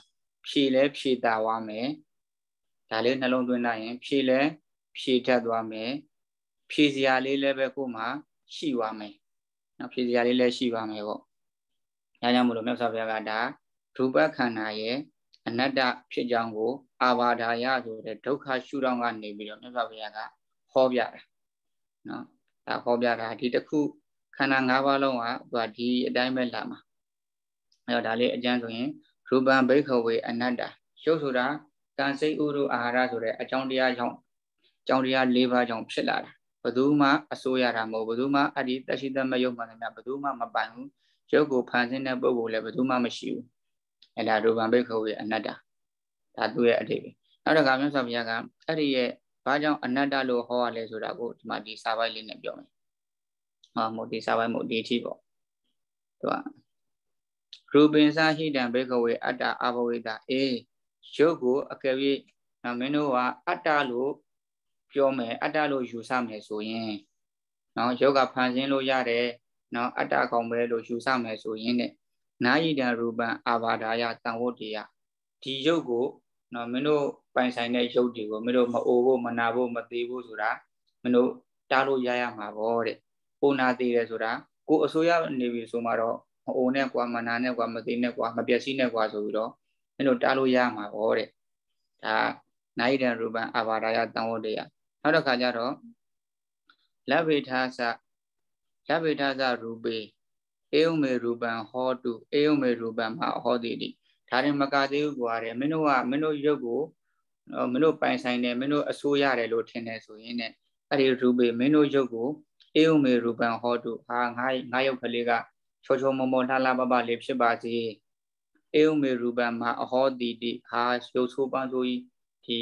ဖြေလဲဖြေတာဝမယ်ဒါလေးနှလုံးသွင်းလိုက်ရင်ဖြေလဲဖြေတတ်သွားမယ်ဖြေစရာလေးလည်းပဲကိုမှရှိသွားမယ်နော်ဖြေစရာလေးလည်းရှိပါမယ်ပေါ့ဒါကြောင့်မလို့မြတ်စွာဘုရားကဒါရူပခန္ဓာရဲ့အနတ္တဖြစ်ကြောင်းကိုအာဘာဒါယဆိုတဲ့ဒုက္ခရှုထောင့်ကနေပြီးတော့မြတ်စွာဘုရားကဟောပြတာနော်ဒါဟောပြတာဒီတစ်ခုခန္ဓာ၅ပါးလုံးကသူကဒီအတိုင်းပဲလာမှာအဲတော့ဒါလေးအကျမ်းဆိုရင်ရူပံဘိခဝေအနတ္တရုပ်ဆိုတာကံစိတ်ဥရုအာဟာရဆိုတဲ့အကြောင်းတရားကြောင့်အကြောင်းတရား၄ပါးကြောင့်ဖြစ်လာတာဘယ်သူမှအစိုးရတာမဟုတ်ဘယ်သူမှအတ္တိတရှိတမယုတ်မှန်တယ်များဘယ်သူမှမပိုင်ဘူးရုပ်ကိုဖန်ဆင်းတဲ့ပုဂ္ဂိုလ်လည်းဘယ်သူမှမရှိဘူးအဲဒါရူပံဘိက္ခဝေအနတ္တဒါသူ့ရဲ့အတိတ်ပဲနောက်တစ်ခါမြတ်စွာဘုရားကအဲ့ဒီရဲ့ဘာကြောင့်အနတ္တလို့ဟောရလဲဆိုတာကိုဒီမှာဒီစာပိုက်လေးနဲ့ပြောမယ်ဟာမို့ဒီစာပိုက်မို့ဒီအထိပေါ့သူကရူပင်စာရှိတံဘိက္ခဝေအတ္တအဘဝေတအေးရုပ်ကိုအကယ်၍နော်မင်းတို့ကအတ္တလို့ပြောမယ်အတ္တလို့ယူဆမယ်ဆိုရင်နော်ယောဂဖန်ဆင်းလို့ရတယ်နော်အတ္တကောင်ပဲလို့ယူဆမယ်ဆိုရင်တဲ့နာယိတရူပံအာဘာဒါယတံဝတ္တယဒီရုပ်ကိုနော်မင်းတို့ပိုင်ဆိုင်တဲ့ရုပ်တွေကိုမင်းတို့မအိုဖို့မနာဖို့မသေးဖို့ဆိုတာမင်းတို့တားလို့ရရမှာပေါ့တဲ့ပုံနာသေးတယ်ဆိုတာကိုအစိုးရနေပြီဆိုမှတော့မအိုနဲ့ကွာမနာနဲ့ကွာမသေးနဲ့ကွာမပျက်စီးနဲ့ကွာဆိုပြီးတော့မင်းတို့တားလို့ရမှာပေါ့တဲ့ဒါနာယိတရူပံအာဘာဒါယတံဝတ္တယနောက်တစ်ခါကျတော့လဗ္ဗေထာသလဗ္ဗေထာသရူပေအေယုမေရူပံဟောတုအေယုမေရူပံမဟောတိတိဒါရင်မကသေးဘူးကွာတယ်မင်းတို့ကမင်းတို့ရုပ်ကိုမင်းတို့ပိုင်ဆိုင်တယ်မင်းတို့အစိုးရတယ်လို့ထင်တယ်ဆိုရင်ねအဲ့ဒီရူပေမင်းတို့ရုပ်ကိုအေယုမေရူပံဟောတုဟာငါငါရုပ်ကလေးကချောချောမောမောလှလှပပလေးဖြစ်ပါစေအေယုမေရူပံမအဟောတိတိဟာရုပ်ဆိုးပန်းဆိုးကြီးဒီ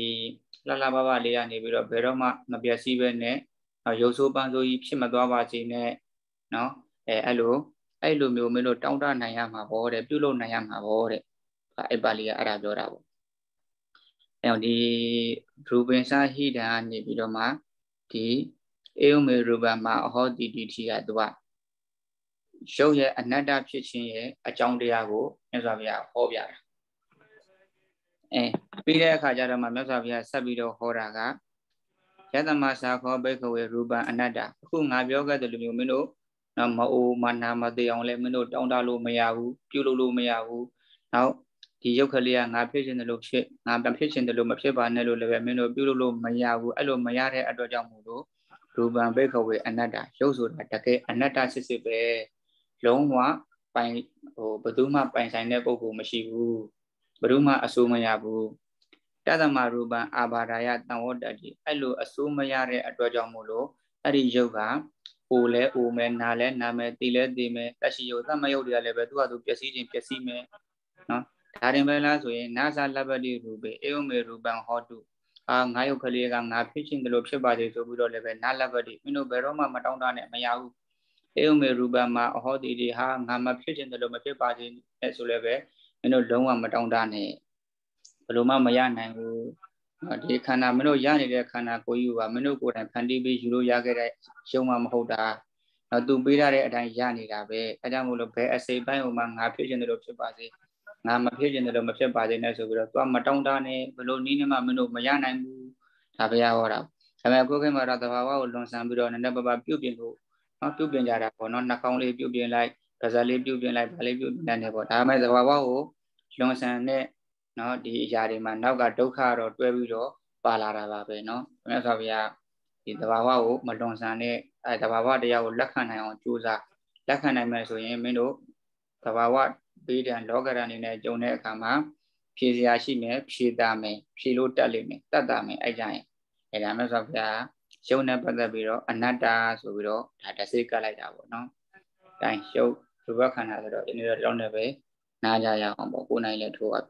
လှလှပပလေးကနေပြီးတော့ဘယ်တော့မှမပြည့်စည်ပဲနဲ့ရုပ်ဆိုးပန်းဆိုးကြီးဖြစ်မသွားပါစေနဲ့เนาะအဲအဲ့လိုအဲ့လိုမျိုးမင်းတို့တောင်းတနိုင်ရမှာပေါ့တဲ့ပြုလုပ်နိုင်ရမှာပေါ့တဲ့အဲ့ပါဠိကအဲ့ဒါပြောတာပေါ့အဲ့တော့ဒီရူပင်စာဟိတံကနေပြီးတော့မှဒီအေယုမေရူပမှာအဟောတိတိတိကသူကရုပ်ရဲ့အနတ္တဖြစ်ခြင်းရဲ့အကြောင်းတရားကိုမြတ်စွာဘုရားဟောပြတာအဲပြီးတဲ့အခါကျတော့မှမြတ်စွာဘုရားဆက်ပြီးတော့ဟောတာကယတမသာခောဘိက္ခဝေရူပံအနတ္တအခုငါပြောခဲ့တဲ့လူမျိုးမင်းတို့နော်မအိုမနာမသေးအောင်လည်းမင်းတို့တောင်းတလို့မရဘူးပြုလုပ်လို့မရဘူးနောက်ဒီရုပ်ကလေးကငါဖြစ်ခြင်းတယ်လို့ဖြစ်ငါမဖြစ်ခြင်းတယ်လို့မဖြစ်ပါနဲ့လို့လည်းပဲမင်းတို့ပြုလုပ်လို့မရဘူးအဲ့လိုမရတဲ့အတွက်ကြောင့်မို့လို့ရူပံဘိခဝေအနတ္တရုပ်ဆိုတာတကယ်အနတ္တစစ်စစ်ပဲလုံးဝပိုင်ဟိုဘယ်သူမှပိုင်ဆိုင်တဲ့ပုံကူမရှိဘူးဘယ်သူမှအဆိုးမရဘူးတသမရူပံအာဘာဒာယတံဝတ္တတိအဲ့လိုအဆိုးမရတဲ့အတွက်ကြောင့်မို့လို့အဲ့ဒီရုပ်ကအိုလဲအိုမယ်နာလဲနာမယ်တီလဲတီမယ်တက်ရှိယုတ်သမယုတ်တွေကလည်းပဲသူ့ဟာသူပျက်စီးခြင်းပျက်စီးမယ်နော်ဒါရင်ပဲလားဆိုရင်နာသလပတိရူပေအေယုမေရူပံဟောတုအာငါယုတ်ကလေးကငါဖြစ်ခြင်းတလို့ဖြစ်ပါစေဆိုပြီးတော့လည်းပဲနာလပတိမင်းတို့ဘယ်တော့မှမတောင်းတနဲ့မရဘူးအေယုမေရူပံမှာအဟောတိတွေဟာငါမဖြစ်ခြင်းတလို့မဖြစ်ပါစေနဲ့ဆိုလည်းပဲမင်းတို့လုံးဝမတောင်းတနဲ့ဘယ်လိုမှမရနိုင်ဘူးဒီခန္ဓာမင်းတို့ရနေတဲ့ခန္ဓာကိုယ်ယူပါမင်းတို့ကိုယ်တိုင်ဖန်တီးပြီးယူလို့ရခဲ့တဲ့ရုံမှမဟုတ်တာနော်သူပေးရတဲ့အတိုင်းရနေတာပဲအဲဒါမို့လို့ဘယ်အစိပ်ပိုင်းဟိုမှာငါဖြစ်ခြင်းတို့ဖြစ်ပါစေငါမဖြစ်ခြင်းတို့မဖြစ်ပါစေနဲ့ဆိုပြီးတော့သူကမတောင်းတနဲ့ဘလို့နီးနေမှမင်းတို့မရနိုင်ဘူးဒါဘုရားဟောတာဒါပေမဲ့ကိုယ်ခင်မှာတော့သဘာဝကိုလွန်ဆန်ပြီးတော့နည်းနည်းပါးပါးပြုတ်ပြင်လို့နော်ပြုတ်ပြင်ကြတာပေါ့နော်နှာခေါင်းလေးပြုတ်ပြင်လိုက်ဒါစားလေးပြုတ်ပြင်လိုက်ဗားလေးပြုတ်ပြင်လိုက်နေပေါ့ဒါပေမဲ့သဘာဝကိုလွန်ဆန်တဲ့เนาะဒီအရာတွေမှာနောက်ကဒုက္ခတော့တွဲပြီးတော့ပါလာတာပါပဲเนาะမြတ်စွာဘုရားဒီတဘာဝကိုမလွန်ဆန်တဲ့အဲတဘာဝတရားကိုလက်ခံနိုင်အောင်ကြိုးစားလက်ခံနိုင်မယ်ဆိုရင်မင်းတို့တဘာဝပေးတဲ့လောကရန်အနေနဲ့ကြုံတဲ့အခါမှာဖြေစရာရှိမယ်ဖြေတာမယ်ဖြေလို့တက်လိမ့်မယ်တတ်တာမယ်အဲ့ကြရင်အဲ့ဒါမြတ်စွာဘုရားရှုံးနဲ့ပတ်သက်ပြီးတော့အနတ္တဆိုပြီးတော့ဒါတဆိတ်ကလိုက်တာပေါ့နော်။တိုင်းရှုပ်ရူပခန္ဓာဆိုတော့ဒီနေ့တော့တောင်းနေပဲနားကြရအောင်ပေါ့ကိုယ်နိုင်လည်းထိုးပါ